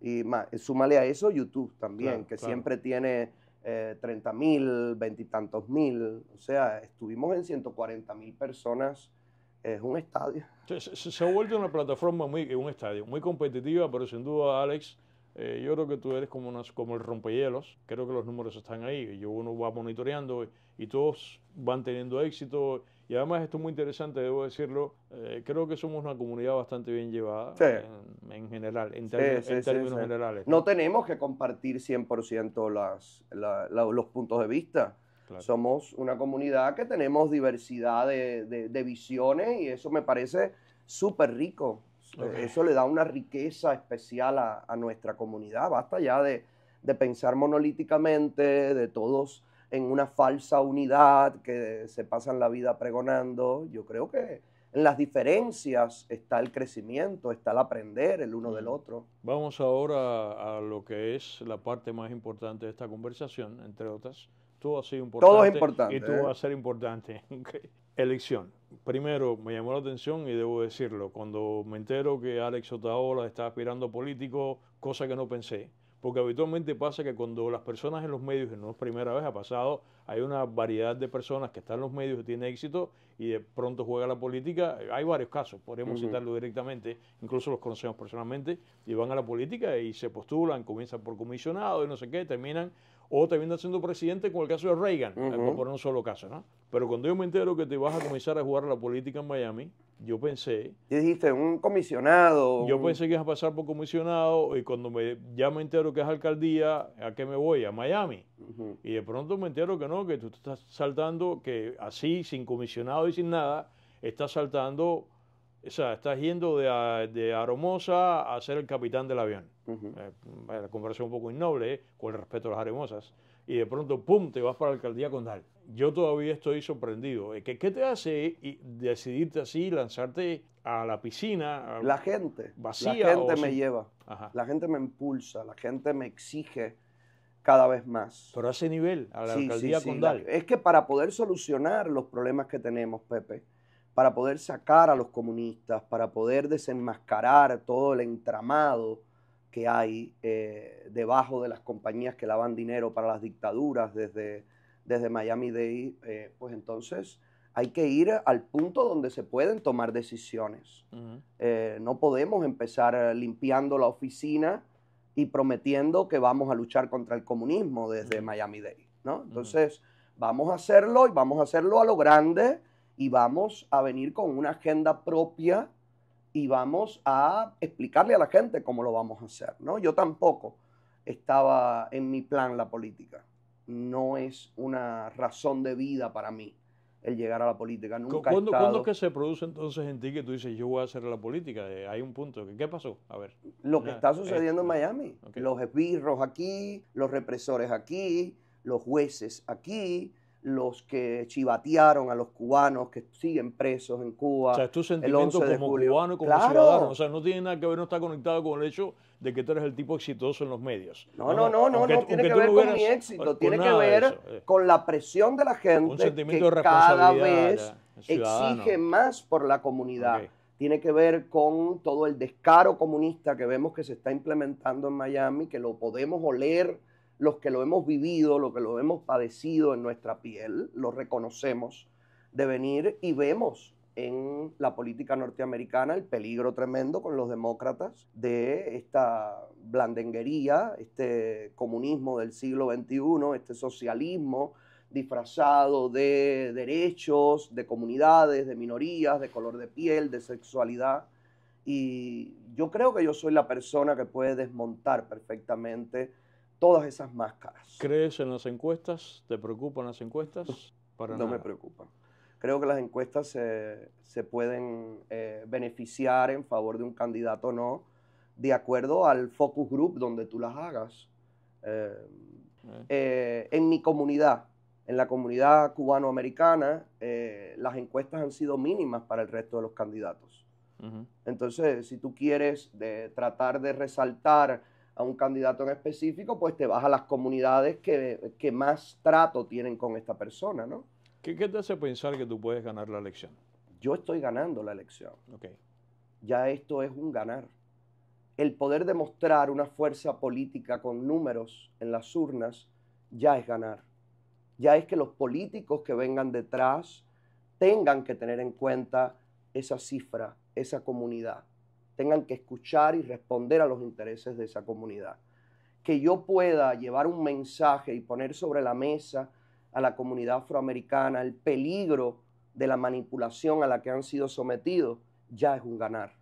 Y más, súmale a eso YouTube también, que siempre tiene eh, 30 mil, veintitantos mil. O sea, estuvimos en 140.000 mil personas. Es un estadio. Se, se, se, ha vuelto una plataforma, muy, un estadio, muy competitiva, pero sin duda, Alex, eh, yo creo que tú eres como, como el rompehielos, creo que los números están ahí, y uno va monitoreando y, todos van teniendo éxito. Y además esto es muy interesante, debo decirlo, eh, creo que somos una comunidad bastante bien llevada en, general, en, términos, generales. ¿no? tenemos que compartir 100% las, los puntos de vista. Somos una comunidad que tenemos diversidad de visiones y eso me parece súper rico. Eso le da una riqueza especial a, nuestra comunidad. Basta ya de, pensar monolíticamente, de todos en una falsa unidad que se pasan la vida pregonando. Yo creo que en las diferencias está el crecimiento, está el aprender el uno del mm. otro. Vamos ahora a lo que es la parte más importante de esta conversación, entre otras. Tú has sido importante. Todo es importante. Y tú ¿eh? vas a ser importante. [LAUGHS] Elección primero me llamó la atención y debo decirlo, cuando me entero que Alex Otaola está aspirando a político, cosa que no pensé. Porque habitualmente pasa que cuando las personas en los medios, y no es primera vez, ha pasado, hay una variedad de personas que están en los medios y tienen éxito y de pronto juega la política. Hay varios casos, podríamos citarlo directamente, incluso los conocemos personalmente, y van a la política y se postulan, comienzan por comisionado y no sé qué, terminan o está siendo presidente con el caso de Reagan, eh, por un solo caso, ¿no? Pero cuando yo me entero que te vas a comenzar a jugar la política en Miami, yo pensé... Y dijiste, un comisionado... Yo pensé que ibas a pasar por comisionado y cuando me, ya me entero que es alcaldía, ¿a qué me voy? A Miami. Y de pronto me entero que no, que tú estás saltando, que así, sin comisionado y sin nada, estás saltando o sea, estás yendo de, Aromosa a ser el capitán del avión. Eh, la conversación un poco innoble, eh, con el respeto a las aromosas. Y de pronto, ¡pum!, te vas para la alcaldía condal. Yo todavía estoy sorprendido. Eh, ¿Qué, qué te hace decidirte así, lanzarte a la piscina? la gente. Vacía. La gente me lleva. La gente me impulsa, la gente me exige cada vez más. Pero a ese nivel, a la alcaldía condal. es que para poder solucionar los problemas que tenemos, Pepe, para poder sacar a los comunistas, para poder desenmascarar todo el entramado que hay eh, debajo de las compañías que lavan dinero para las dictaduras desde, desde Miami Dade, eh, pues entonces hay que ir al punto donde se pueden tomar decisiones. Eh, no podemos empezar limpiando la oficina y prometiendo que vamos a luchar contra el comunismo desde Miami Dade. ¿no? Entonces, vamos a hacerlo y vamos a hacerlo a lo grande y vamos a venir con una agenda propia y vamos a explicarle a la gente cómo lo vamos a hacer, ¿no? Yo tampoco estaba en mi plan la política. No es una razón de vida para mí el llegar a la política. Nunca ¿Cuándo, estado... es que se produce entonces en ti que tú dices, yo voy a hacer la política? Eh, hay un punto. ¿Qué pasó? A ver. Lo que ah, está sucediendo en Miami. Los esbirros aquí, los represores aquí, los jueces aquí, los que chivatearon a los cubanos que siguen presos en Cuba. O sea, es tu sentimiento como cubano y como ciudadano. O sea, no tiene nada que ver, no está conectado con el hecho de que tú eres el tipo exitoso en los medios. No, no, no, no, no tiene que ver con mi éxito, tiene eh. que ver con la presión de la gente que cada vez eh, exige más por la comunidad. Tiene que ver con todo el descaro comunista que vemos que se está implementando en Miami, que lo podemos oler los que lo hemos vivido, lo que lo hemos padecido en nuestra piel, lo reconocemos de venir y vemos en la política norteamericana el peligro tremendo con los demócratas de esta blandenguería, este comunismo del siglo XXI, este socialismo disfrazado de derechos, de comunidades, de minorías, de color de piel, de sexualidad. Y yo creo que yo soy la persona que puede desmontar perfectamente todas esas máscaras. ¿Crees en las encuestas? ¿Te preocupan las encuestas? Para no me preocupan. Creo que las encuestas se, pueden eh, beneficiar en favor de un candidato o no, de acuerdo al focus group donde tú las hagas. Eh, eh, en mi comunidad, en la comunidad cubanoamericana, las encuestas han sido mínimas para el resto de los candidatos. Entonces, si tú quieres tratar de resaltar a un candidato en específico, pues te vas a las comunidades que, más trato tienen con esta persona, ¿no? ¿Qué, te hace pensar que tú puedes ganar la elección? Yo estoy ganando la elección. Ya esto es un ganar. El poder demostrar una fuerza política con números en las urnas ya es ganar. Ya es que los políticos que vengan detrás tengan que tener en cuenta esa cifra, esa comunidad tengan que escuchar y responder a los intereses de esa comunidad. Que yo pueda llevar un mensaje y poner sobre la mesa a la comunidad afroamericana el peligro de la manipulación a la que han sido sometidos, ya es un ganar.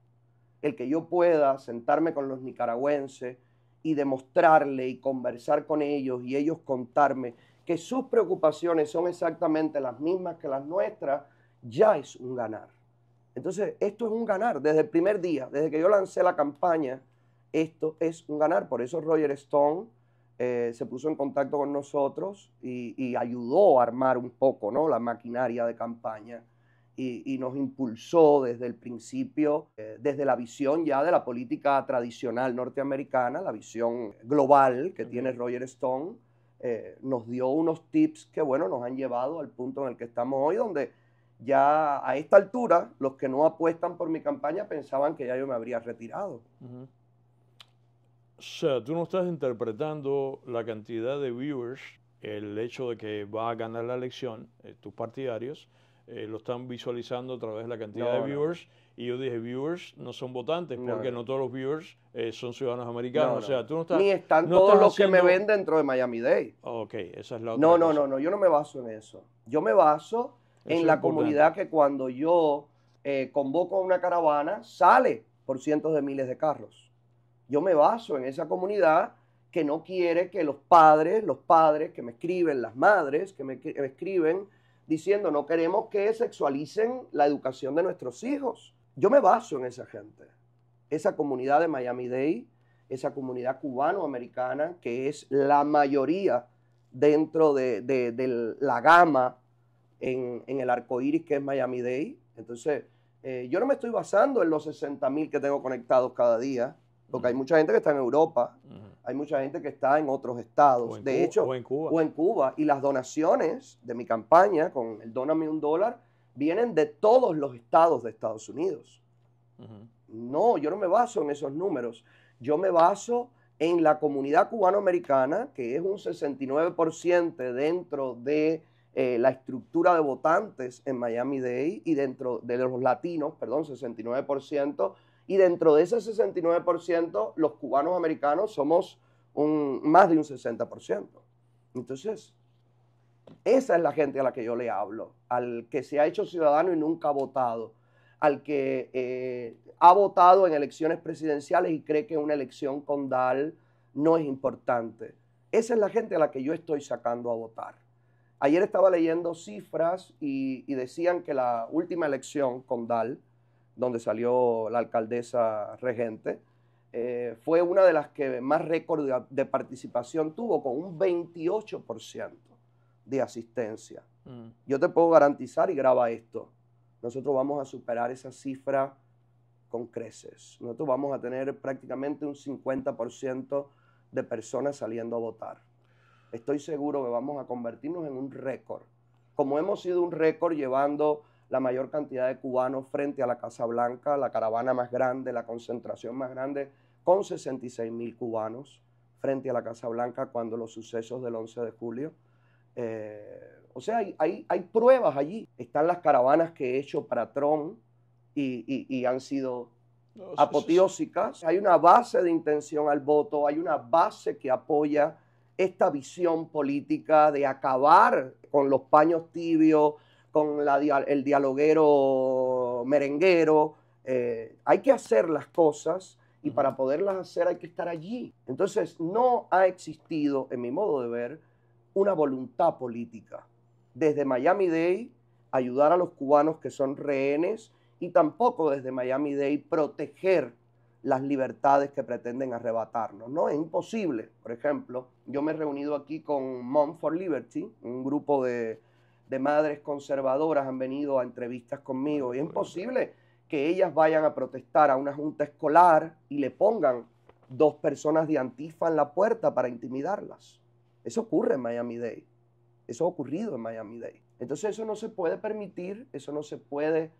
El que yo pueda sentarme con los nicaragüenses y demostrarle y conversar con ellos y ellos contarme que sus preocupaciones son exactamente las mismas que las nuestras, ya es un ganar. Entonces, esto es un ganar. Desde el primer día, desde que yo lancé la campaña, esto es un ganar. Por eso Roger Stone eh, se puso en contacto con nosotros y, ayudó a armar un poco ¿no? la maquinaria de campaña y, nos impulsó desde el principio, eh, desde la visión ya de la política tradicional norteamericana, la visión global que tiene Roger Stone. Eh, nos dio unos tips que, bueno, nos han llevado al punto en el que estamos hoy, donde ya a esta altura, los que no apuestan por mi campaña pensaban que ya yo me habría retirado. O sea, tú no estás interpretando la cantidad de viewers, el hecho de que va a ganar la elección, eh, tus partidarios, eh, lo están visualizando a través de la cantidad de viewers. Y yo dije, viewers no son votantes, porque no, todos los viewers eh, son ciudadanos americanos. O sea, tú no estás. Ni están todos los que me ven dentro de miami Day. ok, esa es la otra. No, no, no, no, yo no me baso en eso. Yo me baso en la comunidad que cuando yo eh, convoco a una caravana sale por cientos de miles de carros. Yo me baso en esa comunidad que no quiere que los padres, los padres que me escriben, las madres que me, escriben, diciendo no queremos que sexualicen la educación de nuestros hijos. Yo me baso en esa gente, esa comunidad de Miami Dade, esa comunidad cubano-americana que es la mayoría dentro de, de la gama en, el arco iris que es miami Day. Entonces, eh, yo no me estoy basando en los 60 mil que tengo conectados cada día, porque hay mucha gente que está en Europa, hay mucha gente que está en otros estados. de hecho, o en, Cuba. o en Cuba. Y las donaciones de mi campaña con el Dóname un dólar vienen de todos los estados de Estados Unidos. No, yo no me baso en esos números. Yo me baso en la comunidad cubanoamericana, que es un 69% dentro de eh, la estructura de votantes en Miami-Dade y dentro de los latinos, perdón, 69%, y dentro de ese 69%, los cubanos americanos somos un, más de un 60%. Entonces, esa es la gente a la que yo le hablo, al que se ha hecho ciudadano y nunca ha votado, al que eh, ha votado en elecciones presidenciales y cree que una elección condal no es importante. Esa es la gente a la que yo estoy sacando a votar. Ayer estaba leyendo cifras y, decían que la última elección con DAL, donde salió la alcaldesa regente, eh, fue una de las que más récord de, participación tuvo, con un 28% de asistencia. Mm. Yo te puedo garantizar, y graba esto, nosotros vamos a superar esa cifra con creces. Nosotros vamos a tener prácticamente un 50% de personas saliendo a votar estoy seguro que vamos a convertirnos en un récord. Como hemos sido un récord llevando la mayor cantidad de cubanos frente a la Casa Blanca, la caravana más grande, la concentración más grande, con 66 mil cubanos frente a la Casa Blanca cuando los sucesos del 11 de julio. Eh, o sea, hay, hay, pruebas allí. Están las caravanas que he hecho para Trump y, han sido Hay una base de intención al voto, hay una base que apoya esta visión política de acabar con los paños tibios, con el dialoguero merenguero. Eh, hay que hacer las cosas y para poderlas hacer hay que estar allí. Entonces no ha existido, en mi modo de ver, una voluntad política. Desde Miami Day, ayudar a los cubanos que son rehenes y tampoco desde Miami Day proteger las libertades que pretenden arrebatarnos. No es imposible. Por ejemplo, yo me he reunido aquí con Mom for Liberty, un grupo de, madres conservadoras han venido a entrevistas conmigo es imposible que ellas vayan a protestar a una junta escolar y le pongan dos personas de antifa en la puerta para intimidarlas. Eso ocurre en Miami Day Eso ha ocurrido en Miami Day Entonces eso no se puede permitir, eso no se puede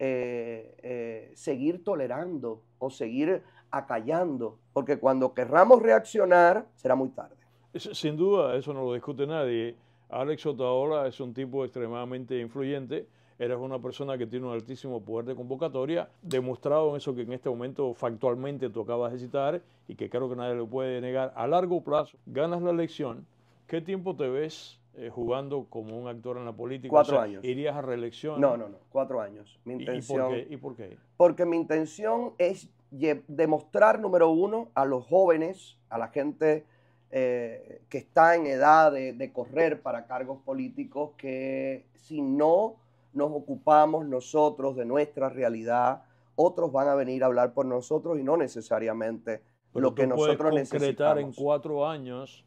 eh, eh, seguir tolerando o seguir acallando, porque cuando querramos reaccionar será muy tarde. Sin duda, eso no lo discute nadie. Alex Otaola es un tipo extremadamente influyente. Eres una persona que tiene un altísimo poder de convocatoria, demostrado en eso que en este momento factualmente tú acabas de citar y que creo que nadie lo puede negar. A largo plazo, ganas la elección. ¿Qué tiempo te ves eh, jugando como un actor en la política. Cuatro años. ¿Irías a reelección? No, no, no, cuatro años. Mi intención, ¿Y, por qué? Porque mi intención es demostrar, número uno, a los jóvenes, a la gente eh, que está en edad de, correr para cargos políticos, que si no nos ocupamos nosotros de nuestra realidad, otros van a venir a hablar por nosotros y no necesariamente lo que nosotros puedes concretar en cuatro años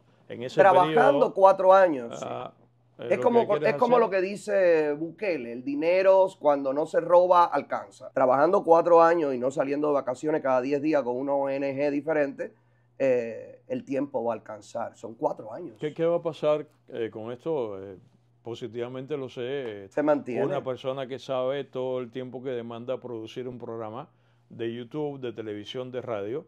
trabajando cuatro años. Ah, eh, es, como, es como lo que dice Bukele, el dinero cuando no se roba alcanza. Trabajando cuatro años y no saliendo de vacaciones cada diez días con una ONG diferente, eh, el tiempo va a alcanzar. Son cuatro años. ¿Qué, qué va a pasar eh, con esto? positivamente lo sé. Se mantiene. Una persona que sabe todo el tiempo que demanda producir un programa de YouTube, de televisión, de radio,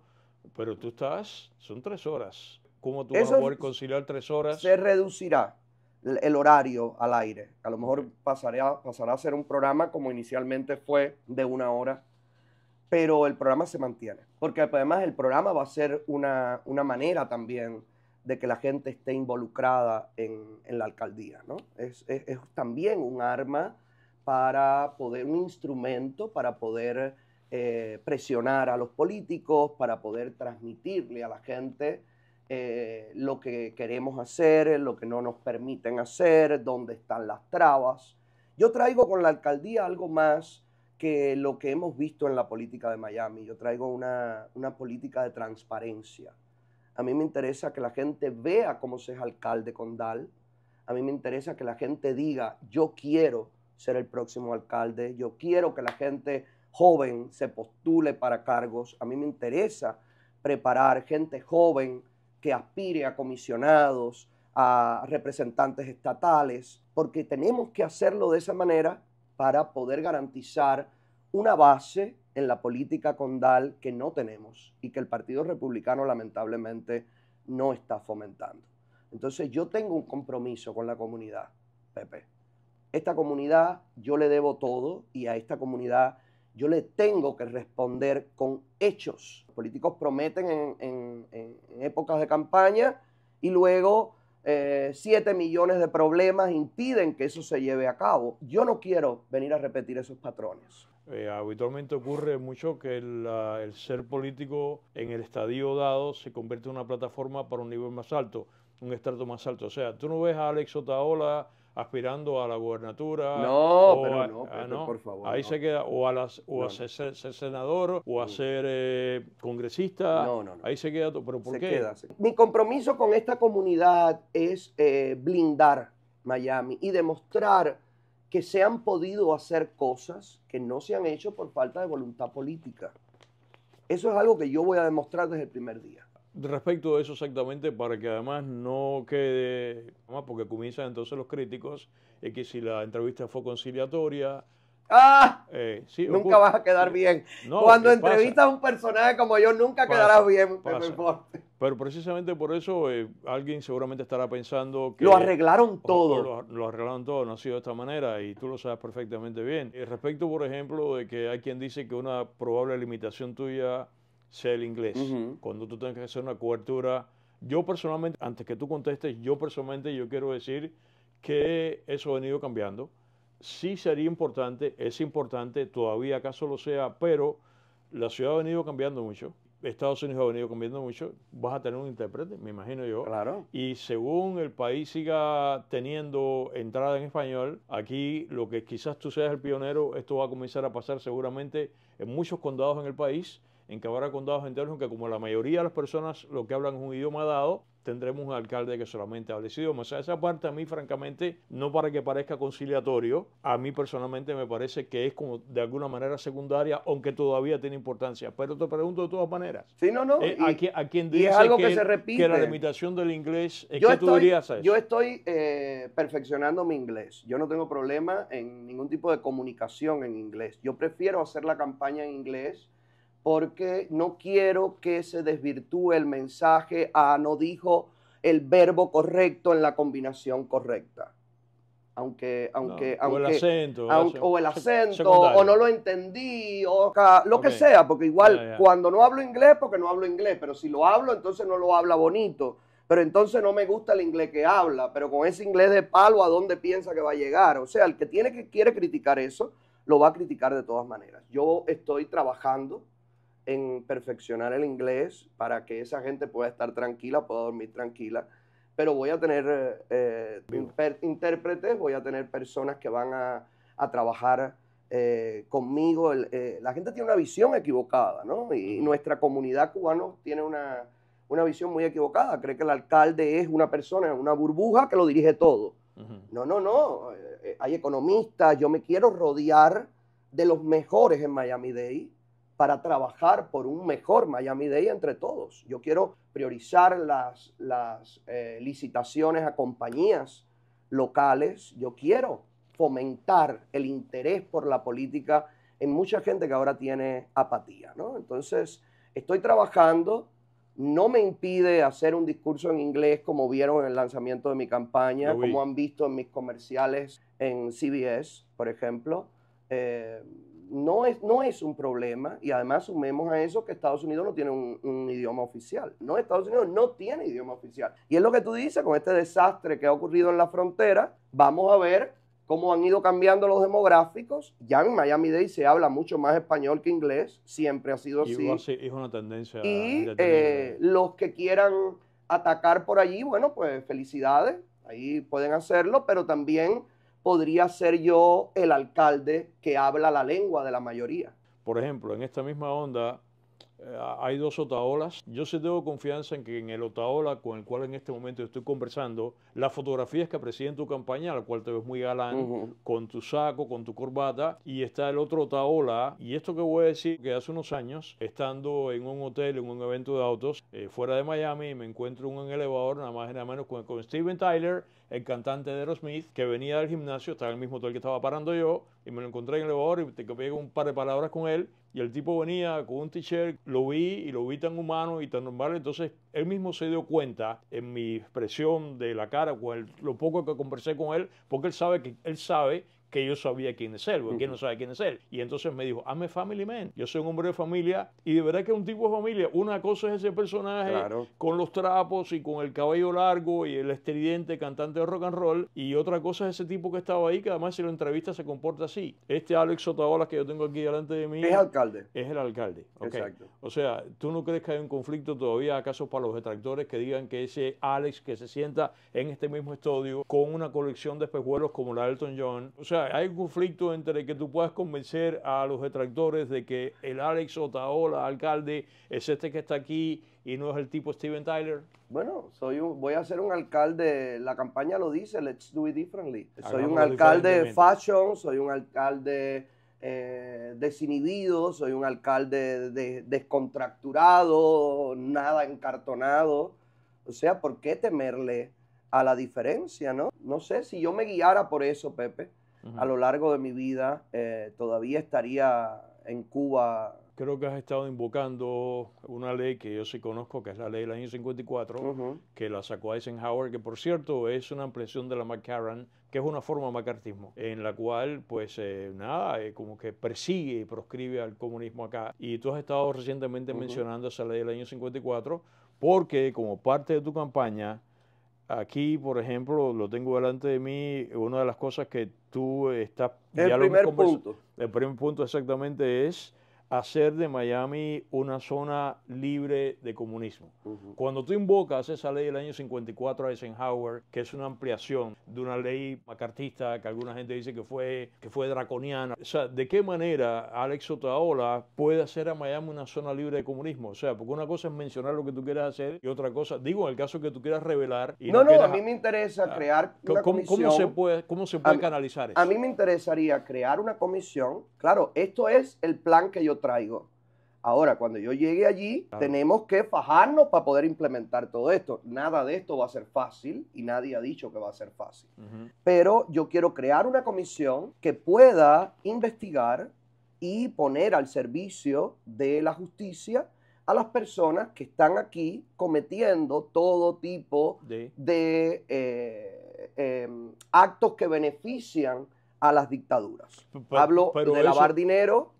pero tú estás, son tres horas ¿Cómo tú a poder conciliar tres horas? Se reducirá el horario al aire. A lo mejor pasará, a ser un programa como inicialmente fue de una hora, pero el programa se mantiene. Porque además el programa va a ser una, manera también de que la gente esté involucrada en, la alcaldía. ¿no? Es, también un arma para poder, un instrumento para poder eh, presionar a los políticos, para poder transmitirle a la gente eh, lo que queremos hacer, lo que no nos permiten hacer, dónde están las trabas. Yo traigo con la alcaldía algo más que lo que hemos visto en la política de Miami. Yo traigo una, una política de transparencia. A mí me interesa que la gente vea cómo se es alcalde condal. A mí me interesa que la gente diga, yo quiero ser el próximo alcalde, yo quiero que la gente joven se postule para cargos. A mí me interesa preparar gente joven que aspire a comisionados, a representantes estatales, porque tenemos que hacerlo de esa manera para poder garantizar una base en la política condal que no tenemos y que el Partido Republicano lamentablemente no está fomentando. Entonces yo tengo un compromiso con la comunidad, Pepe. Esta comunidad yo le debo todo y a esta comunidad yo le tengo que responder con hechos. Los políticos prometen en, épocas de campaña y luego eh, siete millones de problemas impiden que eso se lleve a cabo. Yo no quiero venir a repetir esos patrones. Eh, habitualmente ocurre mucho que el, el, ser político en el estadio dado se convierte en una plataforma para un nivel más alto, un estrato más alto. O sea, tú no ves a Alex Otaola aspirando a la gubernatura. No, ah, pero no, por favor. Ahí se queda, o a, las, o ser, senador, o a mm. ser eh, congresista. Ahí se queda, pero ¿por qué? Queda, Mi compromiso con esta comunidad es eh, blindar Miami y demostrar que se han podido hacer cosas que no se han hecho por falta de voluntad política. Eso es algo que yo voy a demostrar desde el primer día. Respecto a eso exactamente, para que además no quede, porque comienzan entonces los críticos, es que si la entrevista fue conciliatoria, ¡Ah! Eh, nunca vas a quedar bien. Cuando eh, entrevistas a un personaje como yo, nunca quedarás bien, Pero precisamente por eso eh, alguien seguramente estará pensando que... Lo arreglaron todo. lo, arreglaron todo, no ha sido de esta manera y tú lo sabes perfectamente bien. respecto, por ejemplo, de que hay quien dice que una probable limitación tuya sea el inglés. Cuando tú tengas que hacer una cobertura, yo personalmente, antes que tú contestes, yo personalmente yo quiero decir que eso ha venido cambiando. Sí sería importante, es importante, todavía acaso lo sea, pero la ciudad ha venido cambiando mucho. Estados Unidos ha venido cambiando mucho, vas a tener un intérprete, me imagino yo. Claro. Y según el país siga teniendo entrada en español, aquí lo que quizás tú seas el pionero, esto va a comenzar a pasar seguramente en muchos condados en el país en con condados internos, aunque como la mayoría de las personas lo que hablan es un idioma dado, tendremos un alcalde que solamente hable ese idioma. O esa parte a mí, francamente, no para que parezca conciliatorio, a mí personalmente me parece que es como de alguna manera secundaria, aunque todavía tiene importancia. Pero te pregunto de todas maneras. Sí, no, no. Eh, a, quien, a es algo que, se repite. la limitación del inglés eh, yo estoy, tú dirías Yo estoy perfeccionando mi inglés. Yo no tengo problema en ningún tipo de comunicación en inglés. Yo prefiero hacer la campaña en inglés porque no quiero que se desvirtúe el mensaje a no dijo el verbo correcto en la combinación correcta. Aunque, aunque, o el acento, o el acento, o no lo entendí, o lo que sea, porque igual cuando no hablo inglés, porque no hablo inglés, pero si lo hablo, entonces no lo habla bonito, pero entonces no me gusta el inglés que habla, pero con ese inglés de palo, ¿a dónde piensa que va a llegar? O sea, el que tiene que quiere criticar eso, lo va a criticar de todas maneras. Yo estoy trabajando en perfeccionar el inglés para que esa gente pueda estar tranquila, pueda dormir tranquila. Pero voy a tener eh, eh, intérpretes, voy a tener personas que van a, a trabajar eh, conmigo. la gente tiene una visión equivocada, ¿no? Y, nuestra comunidad cubana tiene una, una, visión muy equivocada. Cree que el alcalde es una persona, una burbuja que lo dirige todo. No, no, no. hay economistas. Yo me quiero rodear de los mejores en Miami-Dade para trabajar por un mejor Miami Day entre todos. Yo quiero priorizar las, las eh, licitaciones a compañías locales, yo quiero fomentar el interés por la política en mucha gente que ahora tiene apatía. ¿no? Entonces, estoy trabajando, no me impide hacer un discurso en inglés como vieron en el lanzamiento de mi campaña, como han visto en mis comerciales en CBS, por ejemplo. Eh, no es, no es un problema, y además sumemos a eso que Estados Unidos no tiene un, idioma oficial. No, Estados Unidos no tiene idioma oficial. Y es lo que tú dices, con este desastre que ha ocurrido en la frontera, vamos a ver cómo han ido cambiando los demográficos. Ya en Miami Day se habla mucho más español que inglés, siempre ha sido así. Y es una tendencia. Y eh, los que quieran atacar por allí, bueno, pues felicidades, ahí pueden hacerlo, pero también podría ser yo el alcalde que habla la lengua de la mayoría. Por ejemplo, en esta misma onda, eh, hay dos Otaolas. Yo sí tengo confianza en que en el Otaola con el cual en este momento estoy conversando, las fotografías que aprecié tu campaña, la cual te ves muy galán, con tu saco, con tu corbata, y está el otro Otaola. Y esto que voy a decir, que hace unos años, estando en un hotel, en un evento de autos, eh, fuera de Miami, me encuentro en un elevador, nada más y nada menos, con, Steven Tyler, el cantante de Aerosmith, que venía del gimnasio, estaba en el mismo hotel que estaba parando yo, y me lo encontré en el elevador y te pegué un par de palabras con él y el tipo venía con un t-shirt, lo vi y lo vi tan humano y tan normal. Entonces él mismo se dio cuenta en mi expresión de la cara, con lo poco que conversé con él, porque él sabe que él sabe que yo sabía quién es él, porque quién no sabe quién es él. Y entonces me dijo, hazme Family Man. Yo soy un hombre de familia y de verdad que es un tipo de familia. Una cosa es ese personaje con los trapos y con el cabello largo y el estridente cantante de rock and roll. Y otra cosa es ese tipo que estaba ahí, que además si lo entrevista se comporta así. Este Alex Otaola que yo tengo aquí delante de mí. Es alcalde. Es el alcalde. Exacto. O sea, ¿tú no crees que hay un conflicto todavía acaso para los detractores que digan que ese Alex que se sienta en este mismo estudio con una colección de espejuelos como la Elton John? O sea, hay un conflicto entre que tú puedas convencer a los detractores de que el Alex Otaola, alcalde, es este que está aquí y no es el tipo Steven Tyler. Bueno, soy voy a ser un alcalde, la campaña lo dice, let's do it differently. Soy un alcalde fashion, soy un alcalde eh, desinhibido, soy un alcalde descontracturado, nada encartonado. O sea, ¿por qué temerle? a la diferencia, ¿no? No sé si yo me guiara por eso, Pepe a lo largo de mi vida. Eh, todavía estaría en Cuba. Creo que has estado invocando una ley que yo sí conozco, que es la ley del año 54, que la sacó Eisenhower, que por cierto es una ampliación de la McCarran, que es una forma de macartismo, en la cual, pues eh, nada, eh, como que persigue y proscribe al comunismo acá. Y tú has estado recientemente mencionando esa ley del año 54, porque como parte de tu campaña, Aquí, por ejemplo, lo tengo delante de mí, una de las cosas que tú estás... El primer punto. El primer punto exactamente es hacer de Miami una zona libre de comunismo. Cuando tú invocas esa ley del año 54 Eisenhower, que es una ampliación de una ley macartista que alguna gente dice que fue, que fue draconiana, o sea, ¿de qué manera Alex Otaola puede hacer a Miami una zona libre de comunismo? O sea, porque una cosa es mencionar lo que tú quieras hacer y otra cosa, digo, en el caso que tú quieras revelar... no, no, a mí me interesa ah, crear... Una comisión, ¿cómo, se puede, canalizar eso? A mí me interesaría crear una comisión, claro, esto es el plan que yo traigo. Ahora, cuando yo llegue allí, tenemos que fajarnos para poder implementar todo esto. Nada de esto va a ser fácil y nadie ha dicho que va a ser fácil. Pero yo quiero crear una comisión que pueda investigar y poner al servicio de la justicia a las personas que están aquí cometiendo todo tipo de, eh, em, actos que benefician a las dictaduras. Hablo de lavar dinero,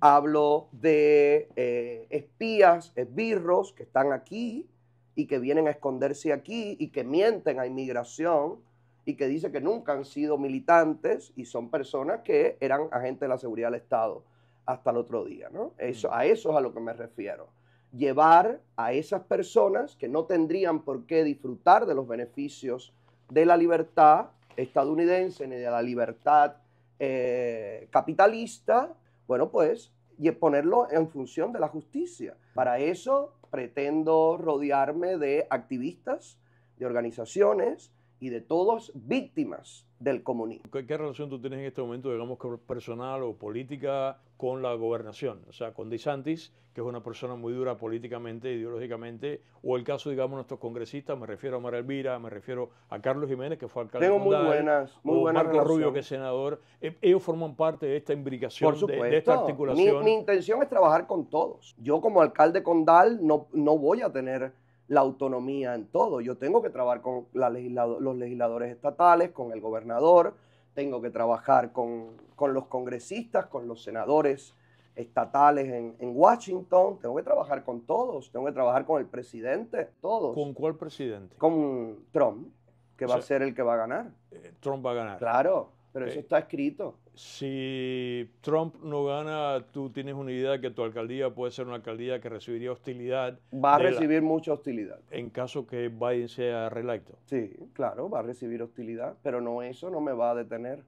hablo de eh, espías, esbirros eh, que están aquí y que vienen a esconderse aquí y que mienten a inmigración y que dice que nunca han sido militantes y son personas que eran agentes de la seguridad del Estado hasta el otro día, mm. a eso es a lo que me refiero. Llevar a esas personas que no tendrían por qué disfrutar de los beneficios de la libertad estadounidense ni de la libertad eh, capitalista, bueno, pues y ponerlo en función de la justicia. Para eso pretendo rodearme de activistas, de organizaciones, y de todos víctimas del comunismo. ¿Qué, relación tú tienes en este momento, digamos, personal o política con la gobernación? O sea, con Santis, que es una persona muy dura políticamente, ideológicamente, o el caso, digamos, de nuestros congresistas, me refiero a María Elvira, me refiero a Carlos Jiménez, que fue alcalde de de Tengo muy buenas, muy buenas Marco Rubio, que es senador. E, ellos forman parte de esta imbricación, De, esta articulación. Mi, mi, intención es trabajar con todos. Yo como alcalde condal no, no voy a tener la autonomía en todo. Yo tengo que trabajar con la los legisladores estatales, con el gobernador, tengo que trabajar con, con los congresistas, con los senadores estatales en, Washington, tengo que trabajar con todos, tengo que trabajar con el presidente, todos. ¿Con cuál presidente? Con Trump, que va a ser el que va a ganar. Eh, Trump va a ganar. Claro, pero eh, eso está escrito si Trump no gana, tú tienes una idea que tu alcaldía puede ser una alcaldía que recibiría hostilidad. Va a recibir mucha hostilidad. En caso que Biden sea reelecto. Sí, claro, va a recibir hostilidad, pero no eso no me va a detener.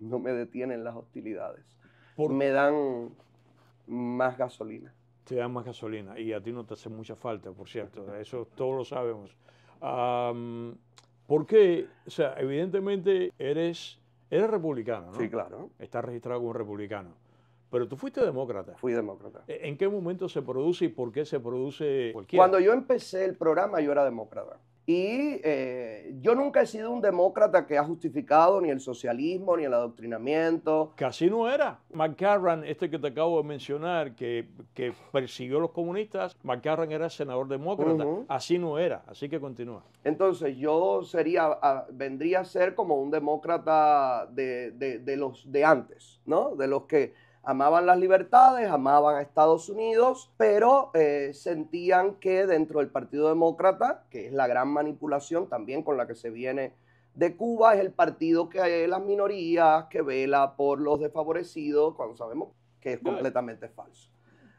No me detienen las hostilidades. me dan más gasolina. Te dan más gasolina y a ti no te hace mucha falta, por cierto. Eso todos lo sabemos. ¿Por qué? o sea, evidentemente eres Eres republicano, ¿no? Sí, claro. Estás registrado como republicano. Pero tú fuiste demócrata. Fui demócrata. E, ¿En qué momento se produce y por qué se produce Cuando yo empecé el programa yo era demócrata. Y eh, yo nunca he sido un demócrata que ha justificado ni el socialismo ni el adoctrinamiento. Casi no era. McCarran, este que te acabo de mencionar, que, persiguió a los comunistas, McCarran era senador demócrata. Así no era. Así que continúa. Entonces yo sería, ah, vendría a ser como un demócrata de, de los de antes, ¿no? De los que amaban las libertades, amaban a Estados Unidos, pero eh, sentían que dentro del Partido Demócrata, que es la gran manipulación también con la que se viene de Cuba, es el partido que hay las minorías, que vela por los desfavorecidos, cuando sabemos que es completamente falso.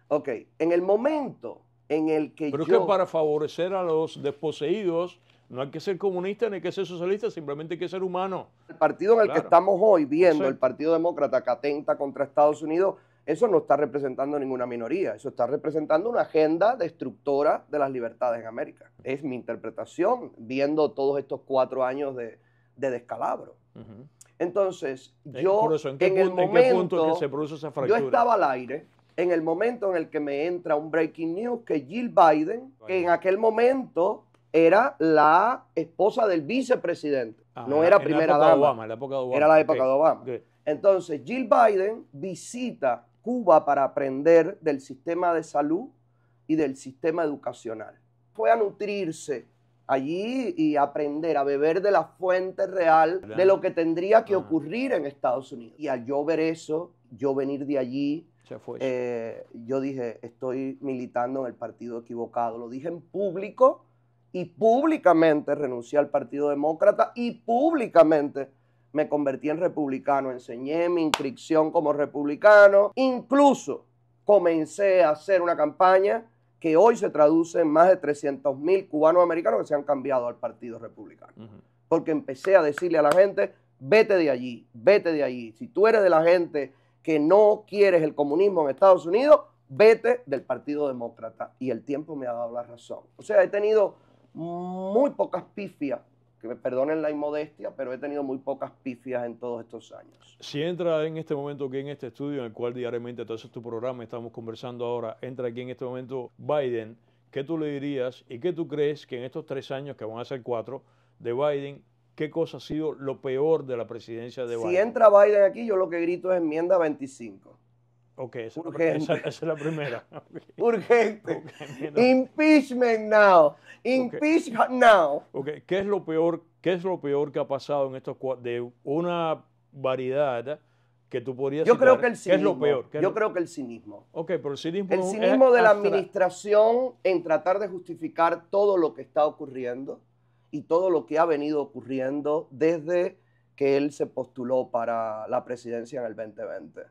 Ok, en el momento en el que... Pero es que para favorecer a los desposeídos no hay que ser comunista ni que ser socialista, simplemente hay que ser humano. El partido en el que estamos hoy viendo, el Partido Demócrata que atenta contra Estados Unidos, eso no está representando ninguna minoría, eso está representando una agenda destructora de las libertades en América. Es mi interpretación viendo todos estos cuatro años de, descalabro. Entonces, yo ¿en, el momento, se esa fractura? Yo estaba al aire en el momento en el que me entra un breaking news que Jill Biden, que en aquel momento era la esposa del vicepresidente, ah, no era primera dama. Obama, la época de Obama. Era la época de Obama. Entonces, Jill Biden visita Cuba para aprender del sistema de salud y del sistema educacional. Fue a nutrirse allí y aprender a beber de la fuente real de lo que tendría que ah. ocurrir en Estados Unidos. Y al yo ver eso, yo venir de allí, eh, yo dije, estoy militando en el partido equivocado. Lo dije en público y públicamente renuncié al Partido Demócrata y públicamente me convertí en republicano, enseñé mi inscripción como republicano, incluso comencé a hacer una campaña que hoy se traduce en más de 300.000 mil cubanos americanos que se han cambiado al Partido Republicano. Porque empecé a decirle a la gente, vete de allí, vete de allí. Si tú eres de la gente que no quieres el comunismo en Estados Unidos, vete del Partido Demócrata. Y el tiempo me ha dado la razón. O sea, he tenido muy pocas pifias que me perdonen la inmodestia, pero he tenido muy pocas pifias en todos estos años. Si entra en este momento aquí en este estudio, en el cual diariamente entonces tu programa, estamos conversando ahora, entra aquí en este momento Biden, ¿qué tú le dirías y qué tú crees que en estos tres años, que van a ser cuatro, de Biden, qué cosa ha sido lo peor de la presidencia de Biden? Si entra Biden aquí, yo lo que grito es enmienda 25. Ok, esa, es la primera. [LAUGHS] Urgente. Impeachment now. Impeachment okay. now. ¿Qué es lo peor? ¿Qué es lo peor que ha pasado en estos de una variedad que tú podrías Yo creo que el cinismo. ¿Qué es lo peor? yo creo que el cinismo. Ok, el cinismo El cinismo de la administración en tratar de justificar todo lo que está ocurriendo y todo lo que ha venido ocurriendo desde que él se postuló para la presidencia en el 2020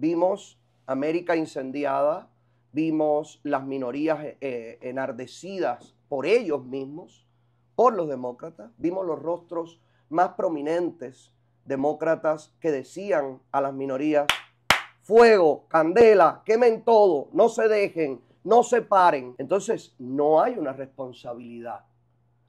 Vimos América incendiada, vimos las minorías eh, eh, enardecidas por ellos mismos, por los demócratas, vimos los rostros más prominentes demócratas que decían a las minorías, fuego, candela, quemen todo, no se dejen, no se paren. Entonces, no hay una responsabilidad,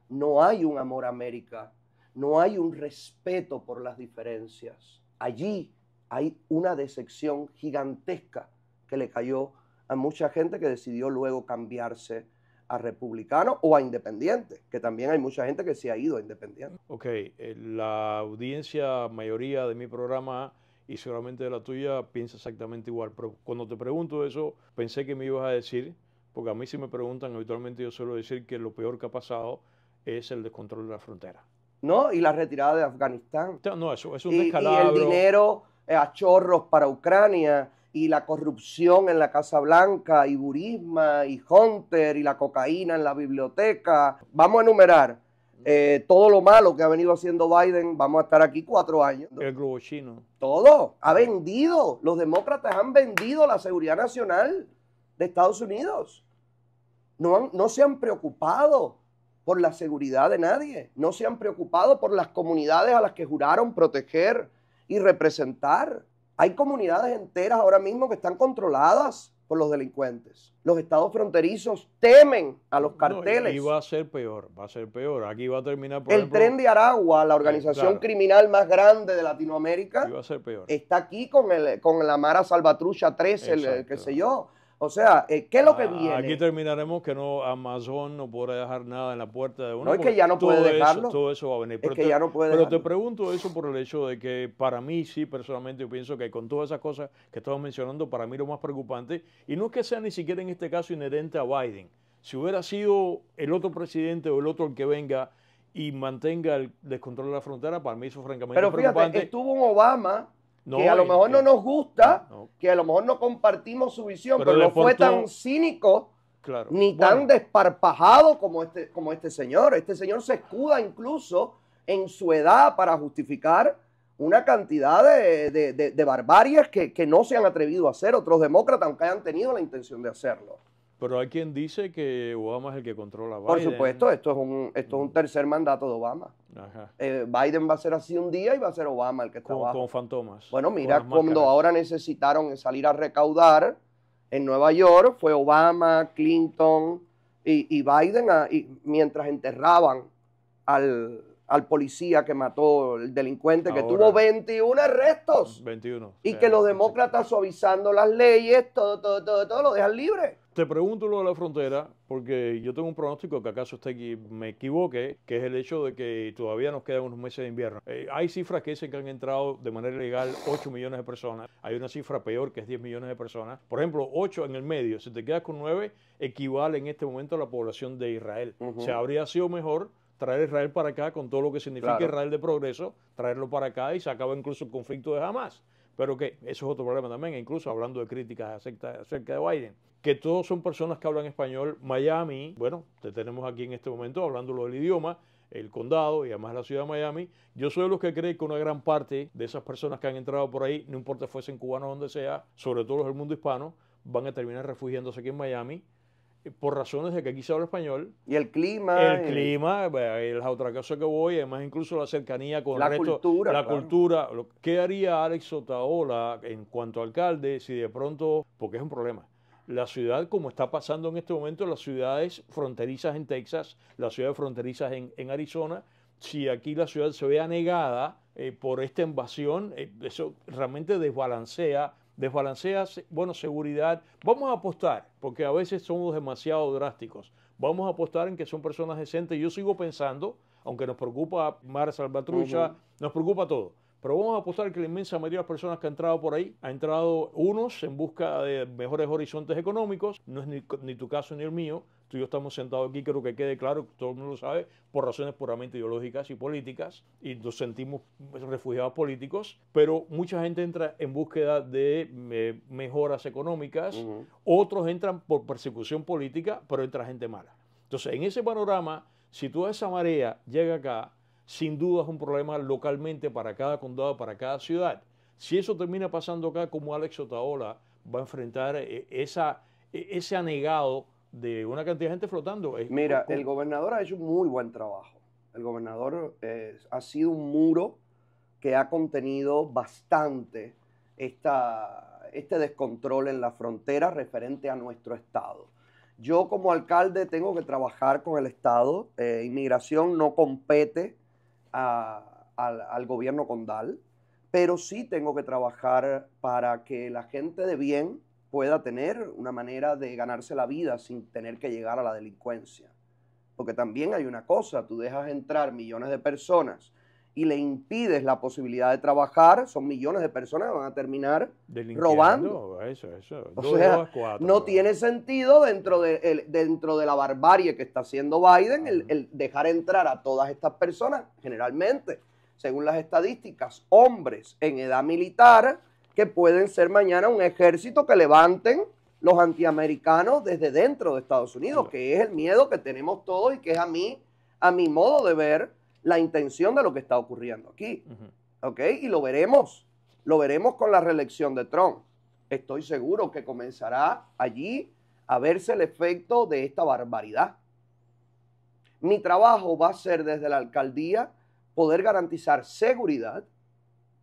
no hay un amor a América, no hay un respeto por las diferencias. Allí hay una decepción gigantesca que le cayó a mucha gente que decidió luego cambiarse a republicano o a independiente, que también hay mucha gente que se ha ido a independiente. Ok, eh, la audiencia mayoría de mi programa y seguramente de la tuya piensa exactamente igual, pero cuando te pregunto eso, pensé que me ibas a decir, porque a mí si me preguntan habitualmente yo suelo decir que lo peor que ha pasado es el descontrol de la frontera. No, y la retirada de Afganistán. No, eso es un descalabro. Y el dinero eh, a chorros para Ucrania y la corrupción en la Casa Blanca y Burisma y Hunter y la cocaína en la biblioteca. Vamos a enumerar eh, todo lo malo que ha venido haciendo Biden. Vamos a estar aquí cuatro años. El grupo chino. Todo. Ha vendido. Los demócratas han vendido la seguridad nacional de Estados Unidos. No, no se han preocupado por la seguridad de nadie. No se han preocupado por las comunidades a las que juraron proteger y representar. Hay comunidades enteras ahora mismo que están controladas por los delincuentes. Los estados fronterizos temen a los carteles. y va a ser peor, va a ser peor. Aquí va a terminar por El tren de Aragua, la organización criminal más grande de Latinoamérica, está aquí con, el, con la Mara Salvatrucha 3, el, el, qué sé yo. O sea, eh, ¿qué es lo que ah, viene? Aquí terminaremos que no Amazon no podrá dejar nada en la puerta de uno. No, es que ya no puede dejarlo. todo eso va a venir. pero te, ya no puede te pregunto eso por el hecho de que para mí, sí, personalmente, yo pienso que con todas esas cosas que estamos mencionando, para mí lo más preocupante, y no es que sea ni siquiera en este caso inherente a Biden, si hubiera sido el otro presidente o el otro el que venga y mantenga el descontrol de la frontera, para mí eso francamente pero es preocupante. Pero fíjate, estuvo un Obama que a lo mejor no nos gusta, que a lo mejor no compartimos su visión, pero, no fue tan cínico claro. ni tan desparpajado como este, como este señor. Este señor se escuda incluso en su edad para justificar una cantidad de, de, barbarias que no se han atrevido a hacer otros demócratas, aunque hayan tenido la intención de hacerlo. Pero hay quien dice que Obama es el que controla Biden. Por supuesto, esto es un, esto es un mm. tercer mandato de Obama. Eh, Biden va a ser así un día y va a ser Obama el que está con, Con fantomas. Bueno, mira, cuando ahora necesitaron salir a recaudar en Nueva York, fue Obama, Clinton y, Biden, mientras enterraban al, policía que mató, el delincuente que tuvo 21 arrestos. 21. Y que los demócratas suavizando las leyes, todo, todo, todo, todo lo dejan libre. Te pregunto lo de la frontera, porque yo tengo un pronóstico que acaso usted me equivoque, que es el hecho de que todavía nos quedan unos meses de invierno. Eh, hay cifras que dicen que han entrado de manera ilegal 8 millones de personas. Hay una cifra peor que es 10 millones de personas. Por ejemplo, 8 en el medio. Si te quedas con 9, equivale en este momento a la población de Israel. O sea, habría sido mejor traer Israel para acá con todo lo que significa Israel de progreso, traerlo para acá y se acaba incluso el conflicto de Hamas. Pero que eso es otro problema también, incluso hablando de críticas acerca, de Biden, que todos son personas que hablan español. Miami, bueno, te tenemos aquí en este momento hablándolo del idioma, el condado y además la ciudad de Miami. Yo soy de los que creen que una gran parte de esas personas que han entrado por ahí, no importa fuesen cubanos donde sea, sobre todo los del mundo hispano, van a terminar refugiándose aquí en Miami por razones de que aquí se habla español. Y el clima. El clima, es la otra cosa que voy, además incluso la cercanía con la cultura. La cultura. ¿Qué haría Alex Otaola en cuanto a alcalde si de pronto, porque es un problema, la ciudad, como está pasando en este momento, las ciudades fronterizas en Texas, las ciudades fronterizas en, Arizona, si aquí la ciudad se ve negada eh, por esta invasión, eh, eso realmente desbalancea desbalancea, bueno, seguridad. Vamos a apostar, porque a veces somos demasiado drásticos. Vamos a apostar en que son personas decentes. Yo sigo pensando, aunque nos preocupa Mar Salvatrucha, nos preocupa todo. Pero vamos a apostar que la inmensa mayoría de personas que han entrado por ahí, han entrado unos en busca de mejores horizontes económicos, no es ni tu caso ni el mío, tú y yo estamos sentados aquí, creo que quede claro, todo el mundo lo sabe, por razones puramente ideológicas y políticas, y nos sentimos refugiados políticos, pero mucha gente entra en búsqueda de eh, mejoras económicas, otros entran por persecución política, pero entra gente mala. Entonces, en ese panorama, si toda esa marea llega acá, sin duda es un problema localmente para cada condado, para cada ciudad. Si eso termina pasando acá, como Alex Otaola va a enfrentar eh, esa, e, ese anegado de una cantidad de gente flotando. Mira, el gobernador ha hecho un muy buen trabajo. El gobernador eh, ha sido un muro que ha contenido bastante esta, este descontrol en la frontera referente a nuestro Estado. Yo como alcalde tengo que trabajar con el Estado. Eh, inmigración no compete al gobierno condal, pero sí tengo que trabajar para que la gente de bien pueda tener una manera de ganarse la vida sin tener que llegar a la delincuencia. Porque también hay una cosa, tú dejas entrar millones de personas y le impides la posibilidad de trabajar, son millones de personas que van a terminar robando. no tiene sentido dentro de, dentro de la barbarie que está haciendo Biden el dejar entrar a todas estas personas, generalmente, según las estadísticas, hombres en edad militar que pueden ser mañana un ejército que levanten los antiamericanos desde dentro de Estados Unidos, que es el miedo que tenemos todos y que es a mí, a mi modo de ver, la intención de lo que está ocurriendo aquí. ¿Ok? Y lo veremos, lo veremos con la reelección de Trump. Estoy seguro que comenzará allí a verse el efecto de esta barbaridad. Mi trabajo va a ser desde la alcaldía poder garantizar seguridad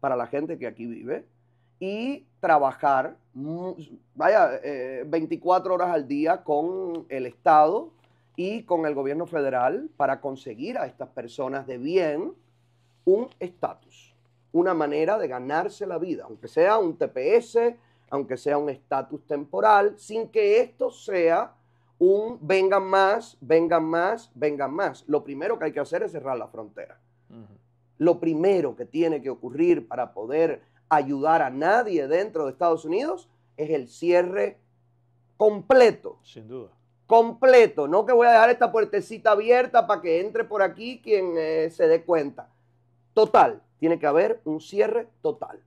para la gente que aquí vive, y trabajar, vaya, 24 eh, horas al día con el Estado y con el gobierno federal para conseguir a estas personas de bien un estatus, una manera de ganarse la vida, aunque sea un TPS, aunque sea un estatus temporal, sin que esto sea un vengan más, vengan más, vengan más. Lo primero que hay que hacer es cerrar la frontera. Lo primero que tiene que ocurrir para poder ayudar a nadie dentro de Estados Unidos es el cierre completo. Sin duda. Completo, no que voy a dejar esta puertecita abierta para que entre por aquí quien eh, se dé cuenta. Total, tiene que haber un cierre total.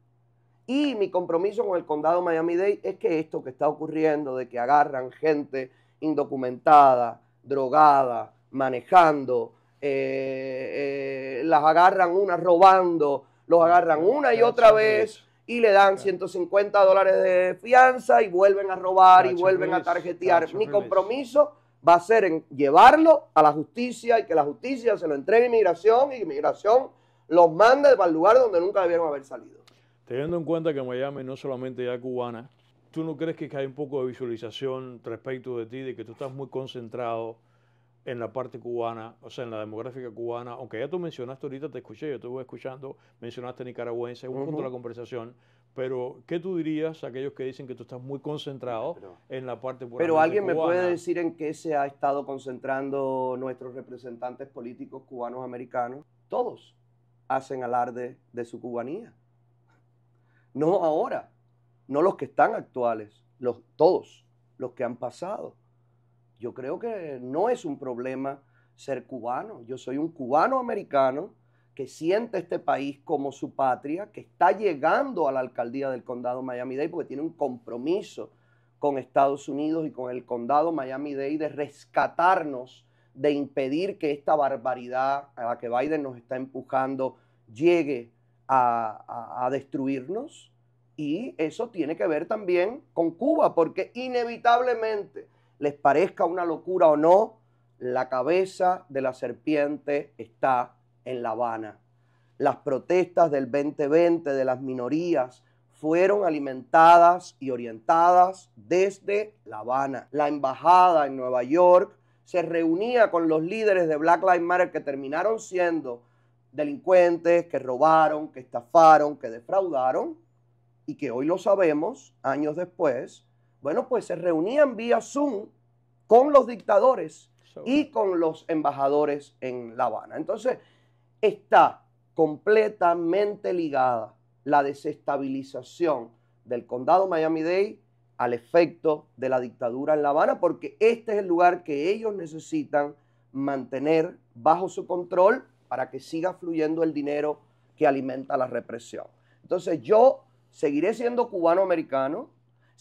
Y mi compromiso con el condado Miami-Dade es que esto que está ocurriendo, de que agarran gente indocumentada, drogada, manejando, eh, eh, las agarran unas robando, los agarran una y otra vez y le dan 150 dólares de fianza y vuelven a robar y vuelven a tarjetear. Mi compromiso va a ser en llevarlo a la justicia y que la justicia se lo entregue a inmigración y inmigración los manda para el lugar donde nunca debieron haber salido. Teniendo en cuenta que Miami no solamente ya cubana, ¿tú no crees que hay un poco de visualización respecto de ti, de que tú estás muy concentrado? en la parte cubana, o sea, en la demográfica cubana, aunque ya tú mencionaste ahorita, te escuché, yo estuve escuchando, mencionaste nicaragüense, un punto de la conversación, pero ¿qué tú dirías a aquellos que dicen que tú estás muy concentrado en la parte cubana? Pero alguien me puede decir en qué se ha estado concentrando nuestros representantes políticos cubanos americanos. Todos hacen alarde de su cubanía. No ahora, no los que están actuales, los, todos los que han pasado yo creo que no es un problema ser cubano. Yo soy un cubano americano que siente este país como su patria, que está llegando a la alcaldía del condado Miami-Dade porque tiene un compromiso con Estados Unidos y con el condado Miami-Dade de rescatarnos, de impedir que esta barbaridad a la que Biden nos está empujando llegue a destruirnos. Y eso tiene que ver también con Cuba, porque inevitablemente les parezca una locura o no, la cabeza de la serpiente está en La Habana. Las protestas del 2020 de las minorías fueron alimentadas y orientadas desde La Habana. La embajada en Nueva York se reunía con los líderes de Black Lives Matter que terminaron siendo delincuentes, que robaron, que estafaron, que defraudaron y que hoy lo sabemos, años después, bueno, pues se reunían vía Zoom con los dictadores y con los embajadores en La Habana. Entonces, está completamente ligada la desestabilización del condado Miami-Dade al efecto de la dictadura en La Habana, porque este es el lugar que ellos necesitan mantener bajo su control para que siga fluyendo el dinero que alimenta la represión. Entonces yo seguiré siendo cubano-americano,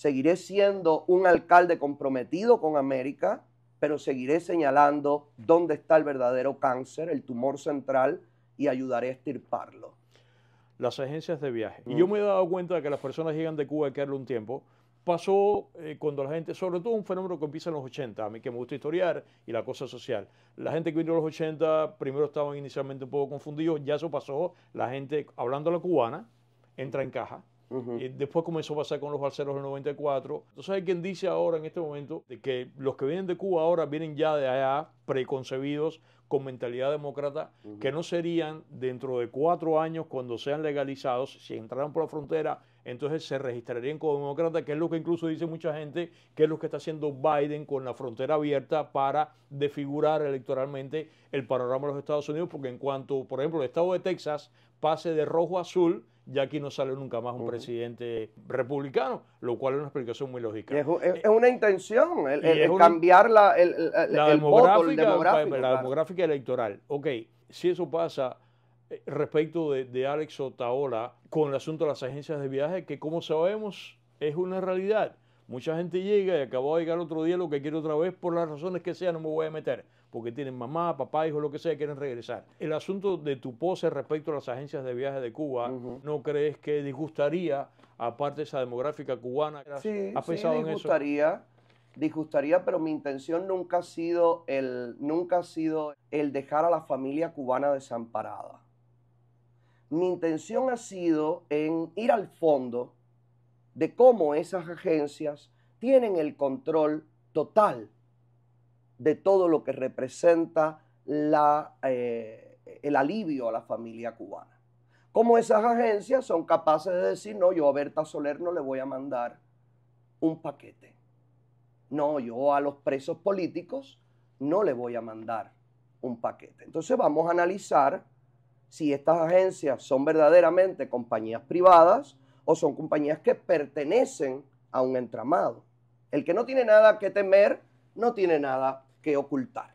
seguiré siendo un alcalde comprometido con América, pero seguiré señalando dónde está el verdadero cáncer, el tumor central, y ayudaré a estirparlo. Las agencias de viaje. Y mm. yo me he dado cuenta de que las personas llegan de Cuba y quedan un tiempo. Pasó eh, cuando la gente, sobre todo un fenómeno que empieza en los 80, a mí que me gusta historiar, y la cosa social. La gente que vino en los 80, primero estaban inicialmente un poco confundidos, ya eso pasó, la gente hablando a la cubana, entra en caja, eh, después comenzó a pasar con los balseros del 94. Entonces hay quien dice ahora en este momento de que los que vienen de Cuba ahora vienen ya de allá preconcebidos con mentalidad demócrata, que no serían dentro de cuatro años cuando sean legalizados, si entraran por la frontera, entonces se registrarían como demócratas, que es lo que incluso dice mucha gente, que es lo que está haciendo Biden con la frontera abierta para defigurar electoralmente el panorama de los Estados Unidos, porque en cuanto, por ejemplo, el estado de Texas pase de rojo a azul, ya aquí no sale nunca más un presidente republicano, lo cual es una explicación muy lógica. Es, una intención, el, cambiar la, el, la demográfica, pues, la demográfica electoral. Ok, si eso pasa eh, respecto de, de Alex Otaola con el asunto de las agencias de viaje, que como sabemos es una realidad. Mucha gente llega y acabó de llegar otro día lo que quiere otra vez, por las razones que sean, no me voy a meter porque tienen mamá, papá, hijo, lo que sea, quieren regresar. El asunto de tu pose respecto a las agencias de viaje de Cuba, ¿no crees que disgustaría, aparte de esa demográfica cubana? Sí, ¿Has sí, disgustaría. disgustaría, pero mi intención nunca ha sido el, nunca ha sido el dejar a la familia cubana desamparada. Mi intención ha sido en ir al fondo de cómo esas agencias tienen el control total de todo lo que representa eh, el alivio a la familia cubana. Como esas agencias son capaces de decir, no, yo a Berta Soler no le voy a mandar un paquete. No, yo a los presos políticos no le voy a mandar un paquete. Entonces vamos a analizar si estas agencias son verdaderamente compañías privadas o son compañías que pertenecen a un entramado. El que no tiene nada que temer, no tiene nada que ocultar.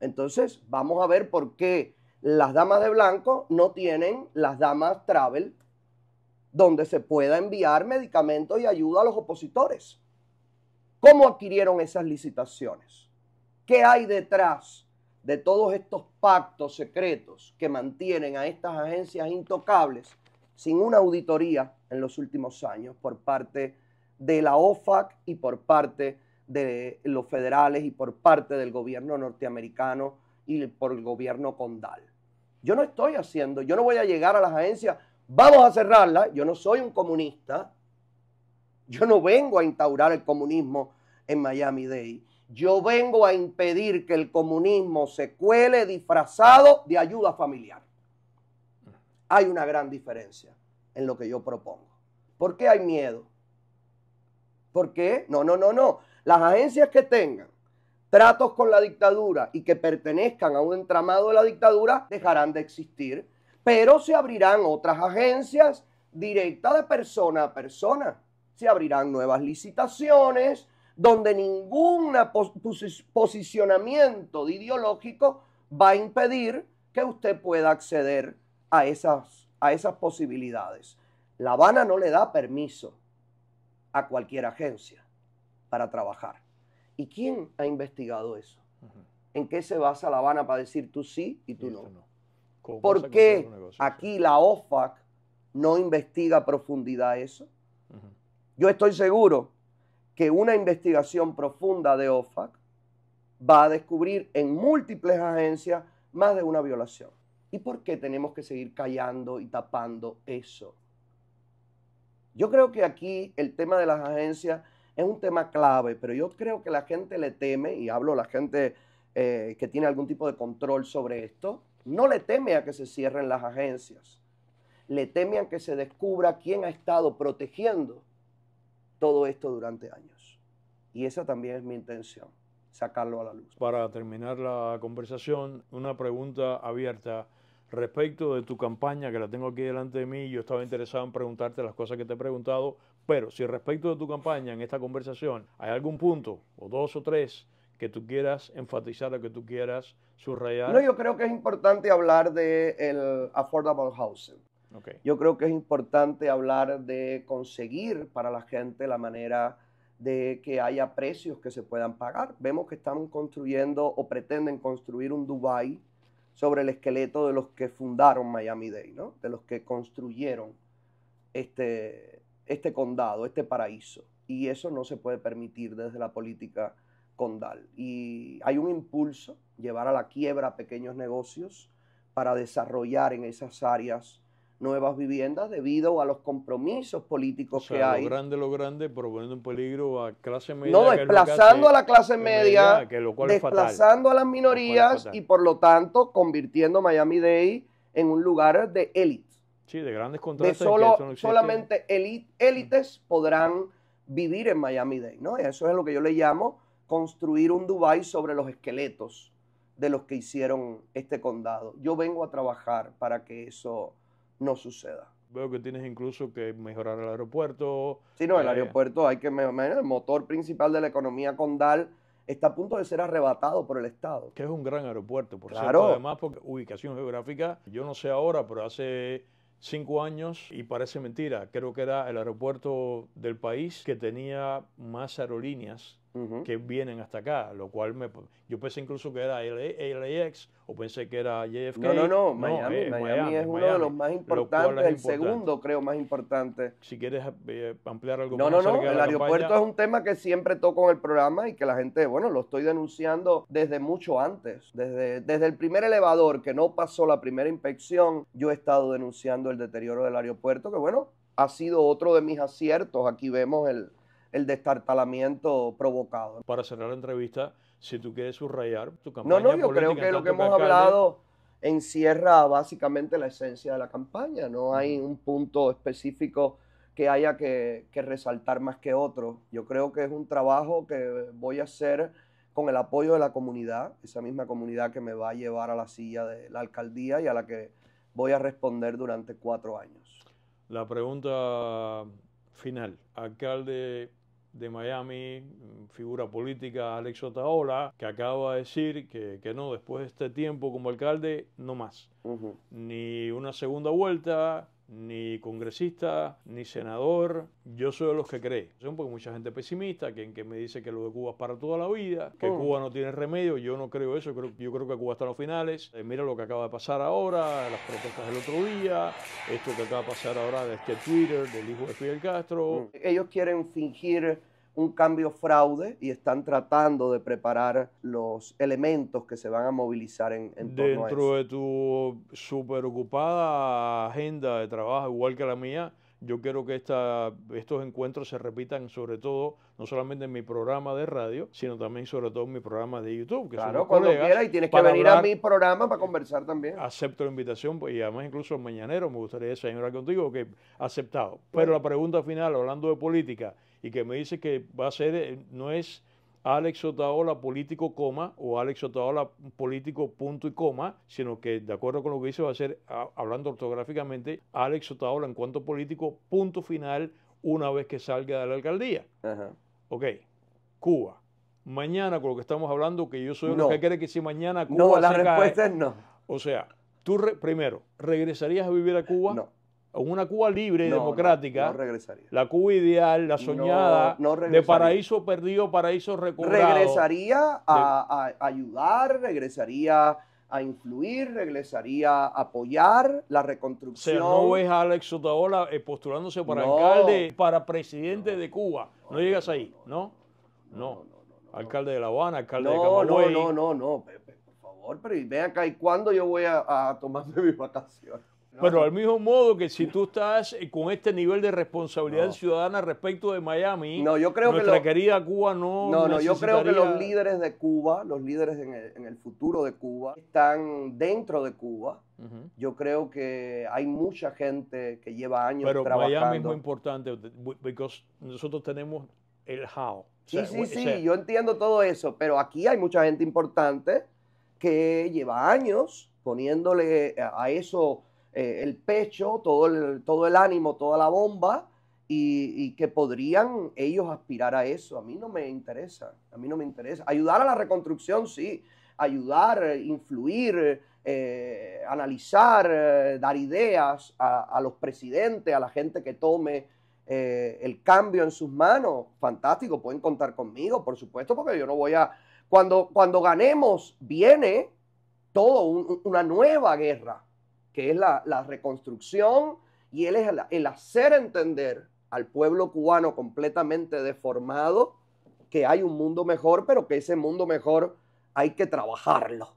Entonces, vamos a ver por qué las damas de blanco no tienen las damas travel donde se pueda enviar medicamentos y ayuda a los opositores. ¿Cómo adquirieron esas licitaciones? ¿Qué hay detrás de todos estos pactos secretos que mantienen a estas agencias intocables sin una auditoría en los últimos años por parte de la OFAC y por parte de los federales y por parte del gobierno norteamericano y por el gobierno condal. Yo no estoy haciendo, yo no voy a llegar a las agencias, vamos a cerrarlas, yo no soy un comunista, yo no vengo a instaurar el comunismo en Miami Dade, yo vengo a impedir que el comunismo se cuele disfrazado de ayuda familiar. Hay una gran diferencia en lo que yo propongo. ¿Por qué hay miedo? ¿Por qué? No, no, no, no las agencias que tengan tratos con la dictadura y que pertenezcan a un entramado de la dictadura dejarán de existir, pero se abrirán otras agencias directas de persona a persona. Se abrirán nuevas licitaciones donde ningún posicionamiento ideológico va a impedir que usted pueda acceder a esas, a esas posibilidades. La Habana no le da permiso a cualquier agencia para trabajar. ¿Y quién ha investigado eso? ¿En qué se basa La Habana para decir tú sí y tú no? ¿Por qué aquí la OFAC no investiga a profundidad eso? Yo estoy seguro que una investigación profunda de OFAC va a descubrir en múltiples agencias más de una violación. ¿Y por qué tenemos que seguir callando y tapando eso? Yo creo que aquí el tema de las agencias es un tema clave, pero yo creo que la gente le teme, y hablo la gente eh, que tiene algún tipo de control sobre esto, no le teme a que se cierren las agencias, le teme a que se descubra quién ha estado protegiendo todo esto durante años. Y esa también es mi intención, sacarlo a la luz. Para terminar la conversación, una pregunta abierta respecto de tu campaña, que la tengo aquí delante de mí, yo estaba interesado en preguntarte las cosas que te he preguntado, pero si respecto de tu campaña en esta conversación hay algún punto, o dos o tres, que tú quieras enfatizar o que tú quieras subrayar. No, yo creo que es importante hablar de el affordable housing. Okay. Yo creo que es importante hablar de conseguir para la gente la manera de que haya precios que se puedan pagar. Vemos que están construyendo o pretenden construir un Dubai sobre el esqueleto de los que fundaron Miami Day, ¿no? De los que construyeron este, este condado, este paraíso. Y eso no se puede permitir desde la política condal. Y hay un impulso, llevar a la quiebra pequeños negocios para desarrollar en esas áreas nuevas viviendas debido a los compromisos políticos que hay. Lo grande, lo grande, pero poniendo en peligro a clase media. No, desplazando a la clase media, desplazando a las minorías y por lo tanto convirtiendo Miami-Dade en un lugar de élite. Sí, de grandes contratos. solo, solamente élites podrán vivir en Miami-Dade, ¿no? Eso es lo que yo le llamo construir un Dubai sobre los esqueletos de los que hicieron este condado. Yo vengo a trabajar para que eso no suceda. Veo que tienes incluso que mejorar el aeropuerto. Sí, no, el eh, aeropuerto hay que El motor principal de la economía condal está a punto de ser arrebatado por el Estado. Que es un gran aeropuerto, por cierto. Además, porque ubicación geográfica, yo no sé ahora, pero hace cinco años y parece mentira, creo que era el aeropuerto del país que tenía más aerolíneas que vienen hasta acá, lo cual me, yo pensé incluso que era LAX o pensé que era JFK. No, no, no, Miami, es uno de los más importantes, el segundo creo más importante. Si quieres eh, ampliar algo no, No, el aeropuerto es un tema que siempre toco en el programa y que la gente, bueno, lo estoy denunciando desde mucho antes, desde, desde el primer elevador que no pasó la primera inspección, yo he estado denunciando el deterioro del aeropuerto, que bueno, ha sido otro de mis aciertos. Aquí vemos el, el destartalamiento provocado. Para cerrar la entrevista, si tú quieres subrayar tu campaña. No, no, yo creo que lo que hemos hablado encierra básicamente la esencia de la campaña. No hay un punto específico que haya que, que, resaltar más que otro. Yo creo que es un trabajo que voy a hacer con el apoyo de la comunidad, esa misma comunidad que me va a llevar a la silla de la alcaldía y a la que voy a responder durante cuatro años. La pregunta final, alcalde de Miami, figura política Alex Otaola, que acaba de decir que, no, después de este tiempo como alcalde, no más. Ni una segunda vuelta, ni congresista, ni senador. Yo soy de los que cree. Porque mucha gente pesimista, quien que me dice que lo de Cuba es para toda la vida, que oh. Cuba no tiene remedio. Yo no creo eso. Yo creo, que Cuba está en los finales. Eh, mira lo que acaba de pasar ahora, las protestas del otro día, esto que acaba de pasar ahora de este Twitter del hijo de Fidel Castro. Mm. Ellos quieren fingir un cambio fraude y están tratando de preparar los elementos que se van a movilizar en, torno Dentro de tu super ocupada agenda de trabajo, igual que la mía, yo quiero que esta, estos encuentros se repitan sobre todo, no solamente en mi programa de radio, sino también sobre todo en mi programa de YouTube. Que claro, cuando quieras y tienes que venir a mi programa para conversar también. Acepto la invitación pues, y además incluso mañanero me gustaría desayunar contigo, que aceptado. Pero la pregunta final, hablando de política, y que me dice que va a ser, eh, no es Alex Otaola político coma o Alex Otaola político punto y coma, sino que de acuerdo con lo que dice va a ser, ah, hablando ortográficamente, Alex Otaola en cuanto político punto final una vez que salga de la alcaldía. Ok, Cuba. Mañana, con lo que estamos hablando, que yo soy uno que quiere que si mañana Cuba. No, la respuesta es no. O sea, tú primero, ¿regresarías a vivir a Cuba? No una Cuba libre y democrática, la Cuba ideal, la soñada, de paraíso perdido, paraíso Recuperado Regresaría a, ayudar, regresaría a influir, regresaría a apoyar la reconstrucción. no ves a Alex Sotoola eh, postulándose para alcalde, para presidente de Cuba. No, llegas ahí, ¿no? No. Alcalde de La Habana, alcalde de Camagüey. No, no, no, no, por favor, pero ven acá, ¿y cuándo yo voy a, a tomarme [LAUGHS] mis vacaciones? Pero al mismo modo que si tú estás eh, con este nivel de responsabilidad ciudadana respecto de Miami, no, nuestra querida Cuba no. No, no, yo creo que los líderes de Cuba, los líderes en el, futuro de Cuba, están dentro de Cuba. Yo creo que hay mucha gente que lleva años trabajando. Pero Miami es muy importante, porque nosotros tenemos el how. Sí, sí, sí, yo entiendo todo eso, pero aquí hay mucha gente importante que lleva años poniéndole a eso eh, el pecho, todo el, todo el ánimo, toda la bomba, y, que podrían ellos aspirar a eso. A mí no me interesa, a mí no me interesa. Ayudar a la reconstrucción, sí, ayudar, influir, eh, analizar, eh, dar ideas a, los presidentes, a la gente que tome. el cambio en sus manos, fantástico, pueden contar conmigo, por supuesto, porque yo no voy a... Cuando, cuando ganemos, viene todo una nueva guerra, que es la, reconstrucción y él es el, hacer entender al pueblo cubano completamente deformado que hay un mundo mejor, pero que ese mundo mejor hay que trabajarlo.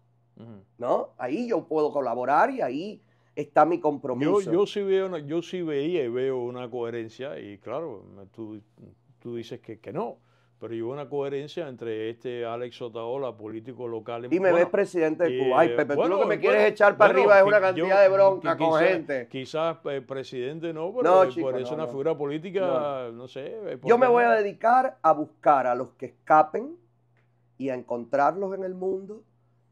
¿No? Ahí yo puedo colaborar y ahí está mi compromiso. Yo, sí, veo yo sí veía y veo una coherencia y claro, tú, tú dices que, que no pero hubo una coherencia entre este Alex Otaola, político local. y me ves presidente de Cuba. Ay, eh, Pepe, tú lo que me quieres echar para arriba es una cantidad de bronca con gente. Quizás eh, presidente no, pero eh, es una figura política, no, sé. Yo me voy a dedicar a buscar a los que escapen y a encontrarlos en el mundo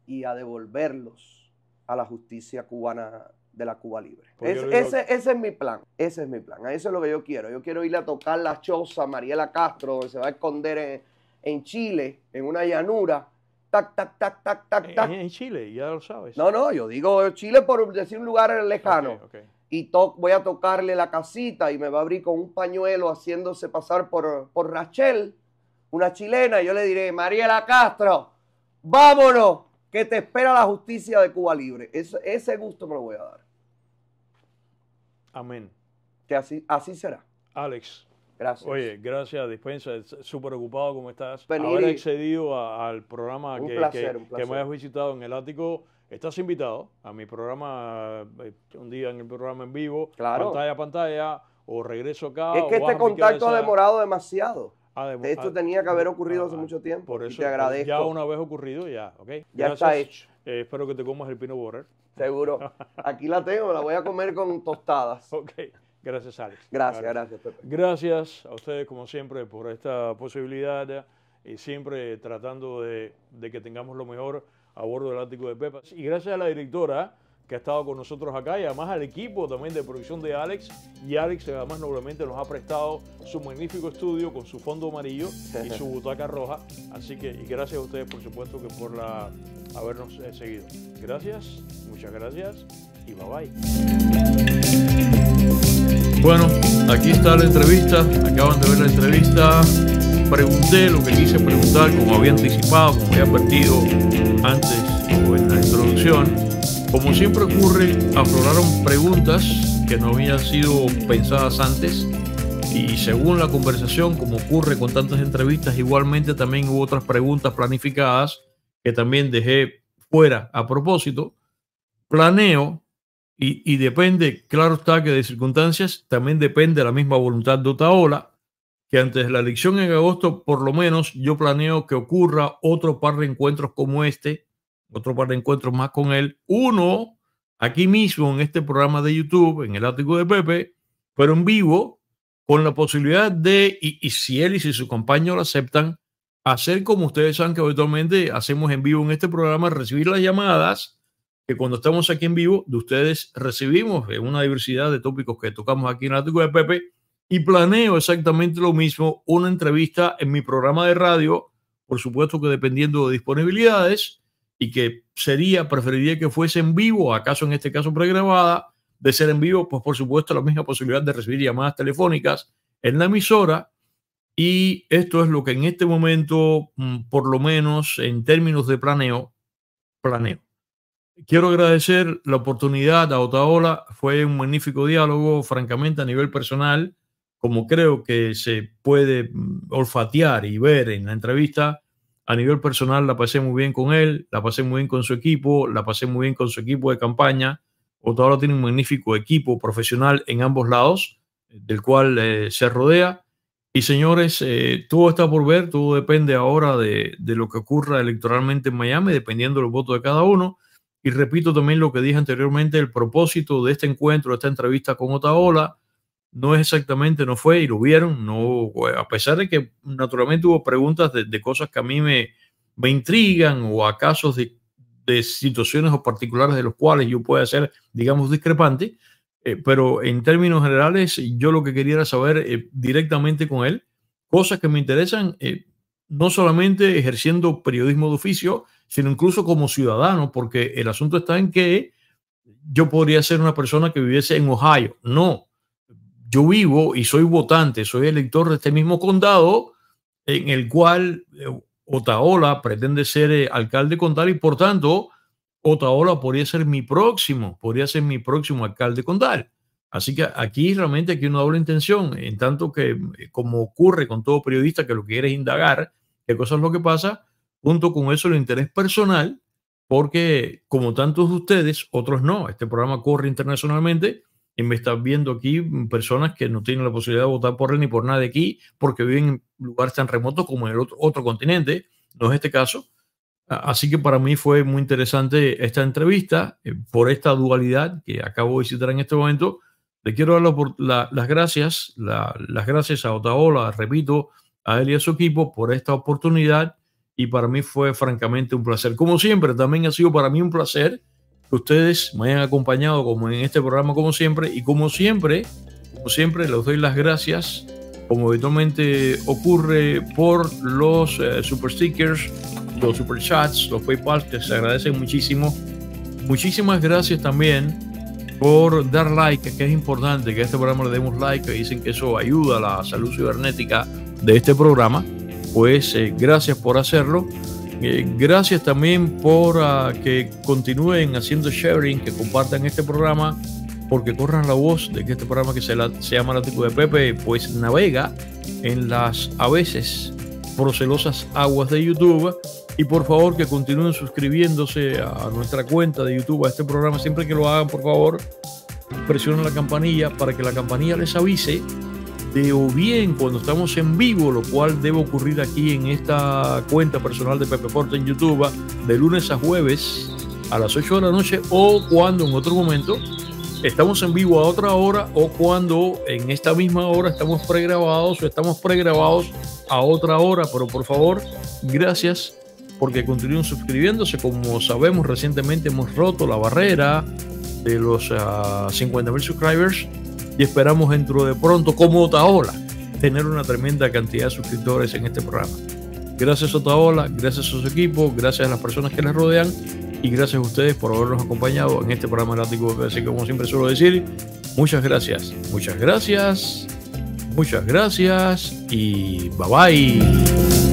y a devolverlos a la justicia cubana de la Cuba Libre. Pues ese, es mi plan, ese es mi plan, eso es lo que yo quiero. Yo quiero irle a tocar la choza a Mariela Castro, donde se va a esconder en, Chile, en una llanura, tac, tac, tac, tac, tac, tac. En Chile, ya lo sabes. No, no, yo digo Chile por decir un lugar lejano. Y voy a tocarle la casita y me va a abrir con un pañuelo haciéndose pasar por, Rachel, una chilena, y yo le diré, Mariela Castro, vámonos, que te espera la justicia de Cuba Libre. ese gusto me lo voy a dar. Amén. así, así será. Alex. Gracias. Oye, gracias, dispensa. Súper ocupado como estás. Ahora Haber accedido al programa que, que, que, me has visitado en el ático. Estás invitado a mi programa, eh, un día en el programa en vivo, claro. pantalla a pantalla, o regreso acá. Es que este contacto ha demorado demasiado. Esto tenía que haber ocurrido ah, hace mucho ah, tiempo. Por eso, te agradezco. Ya una vez ocurrido, ya, ¿ok? Ya está hecho. Eh, espero que te comas el pino borrer. Seguro. Aquí la tengo, la voy a comer con tostadas. Ok. Gracias, Alex. Gracias, gracias, gracias, a ustedes, como siempre, por esta posibilidad y siempre tratando de, que tengamos lo mejor a bordo del Ático de Pepas. Y gracias a la directora que ha estado con nosotros acá y además al equipo también de producción de Alex. Y Alex además nuevamente nos ha prestado su magnífico estudio con su fondo amarillo y su [LAUGHS] butaca roja. Así que, y gracias a ustedes por supuesto que por la, habernos eh, seguido. Gracias, muchas gracias y bye bye. Bueno, aquí está la entrevista, acaban de ver la entrevista. Pregunté lo que quise preguntar, como había anticipado, como había advertido antes o en la introducción. Como siempre ocurre, afloraron preguntas que no habían sido pensadas antes y según la conversación, como ocurre con tantas entrevistas, igualmente también hubo otras preguntas planificadas que también dejé fuera a propósito. Planeo y, depende, claro está que de circunstancias, también depende la misma voluntad de Otaola, que antes de la elección en agosto, por lo menos yo planeo que ocurra otro par de encuentros como este otro par de encuentros más con él. Uno aquí mismo en este programa de YouTube, en el ático de Pepe, pero en vivo, con la posibilidad de, y, si él y si su compañero lo aceptan, hacer como ustedes saben que habitualmente hacemos en vivo en este programa, recibir las llamadas que cuando estamos aquí en vivo de ustedes recibimos en eh, una diversidad de tópicos que tocamos aquí en el ático de Pepe. Y planeo exactamente lo mismo, una entrevista en mi programa de radio, por supuesto que dependiendo de disponibilidades, y que sería, preferiría que fuese en vivo, acaso en este caso pregrabada, de ser en vivo, pues por supuesto la misma posibilidad de recibir llamadas telefónicas en la emisora. Y esto es lo que en este momento, mm, por lo menos en términos de planeo, planeo. Quiero agradecer la oportunidad a Otaola. Fue un magnífico diálogo, francamente, a nivel personal, como creo que se puede mm, olfatear y ver en la entrevista a nivel personal la pasé muy bien con él, la pasé muy bien con su equipo, la pasé muy bien con su equipo de campaña. Otavola tiene un magnífico equipo profesional en ambos lados, eh, del cual eh, se rodea. Y señores, eh, todo está por ver, todo depende ahora de, lo que ocurra electoralmente en Miami, dependiendo del los votos de cada uno. Y repito también lo que dije anteriormente, el propósito de este encuentro, de esta entrevista con Otaola, no es exactamente, no fue y lo vieron, no, eh, a pesar de que naturalmente hubo preguntas de, cosas que a mí me, me intrigan o a casos de, situaciones o particulares de los cuales yo pueda ser, digamos, discrepante, eh, pero en términos generales yo lo que quería era saber eh, directamente con él cosas que me interesan, no solamente ejerciendo periodismo de oficio, sino incluso como ciudadano, porque el asunto está en que yo podría ser una persona que viviese en Ohio, no, yo vivo y soy votante, soy elector de este mismo condado en el cual eh, Otaola pretende ser eh, alcalde condal y por tanto Otaola podría ser mi próximo, podría ser mi próximo alcalde condal. Así que aquí realmente aquí hay una doble intención, en tanto que eh, como ocurre con todo periodista que lo quiere es indagar qué cosa es lo que pasa, junto con eso el interés personal, porque como tantos de ustedes, otros no, este programa corre internacionalmente, y me están viendo aquí personas que no tienen la posibilidad de votar por él ni por nadie aquí porque viven en lugares tan remotos como en el otro, otro continente, no es este caso. Así que para mí fue muy interesante esta entrevista eh, por esta dualidad que acabo de citar en este momento. Le quiero dar las gracias, las gracias a Otaola, repito, a él y a su equipo por esta oportunidad y para mí fue francamente un placer. Como siempre, también ha sido para mí un placer ustedes me hayan acompañado como en este programa como siempre y como siempre, como siempre les doy las gracias como habitualmente ocurre por los eh, super stickers, los super chats, los PayPal que se agradecen muchísimo. Muchísimas gracias también por dar like, que es importante que a este programa le demos like, que dicen que eso ayuda a la salud cibernética de este programa. Pues eh, gracias por hacerlo. Eh, gracias también por ah, que continúen haciendo sharing, que compartan este programa, porque corran la voz de que este programa que se, llama La de Pepe, pues navega en las a veces procelosas aguas de YouTube. Y por favor que continúen suscribiéndose a nuestra cuenta de YouTube, a este programa. Siempre que lo hagan, por favor, presionen la campanilla para que la campanilla les avise de o bien cuando estamos en vivo, lo cual debe ocurrir aquí en esta cuenta personal de Pepe Forte en YouTube, de lunes a jueves a las 8 de la noche o cuando en otro momento estamos en vivo a otra hora o cuando en esta misma hora estamos pregrabados o estamos pregrabados a otra hora. Pero por favor, gracias porque continúen suscribiéndose. Como sabemos, recientemente hemos roto la barrera de los 50 ah, mil subscribers y esperamos dentro de pronto, como Otaola, tener una tremenda cantidad de suscriptores en este programa. Gracias Otaola, gracias a su equipo, gracias a las personas que les rodean y gracias a ustedes por habernos acompañado en este programa de Así que como siempre suelo decir, muchas gracias, muchas gracias, muchas gracias y bye bye.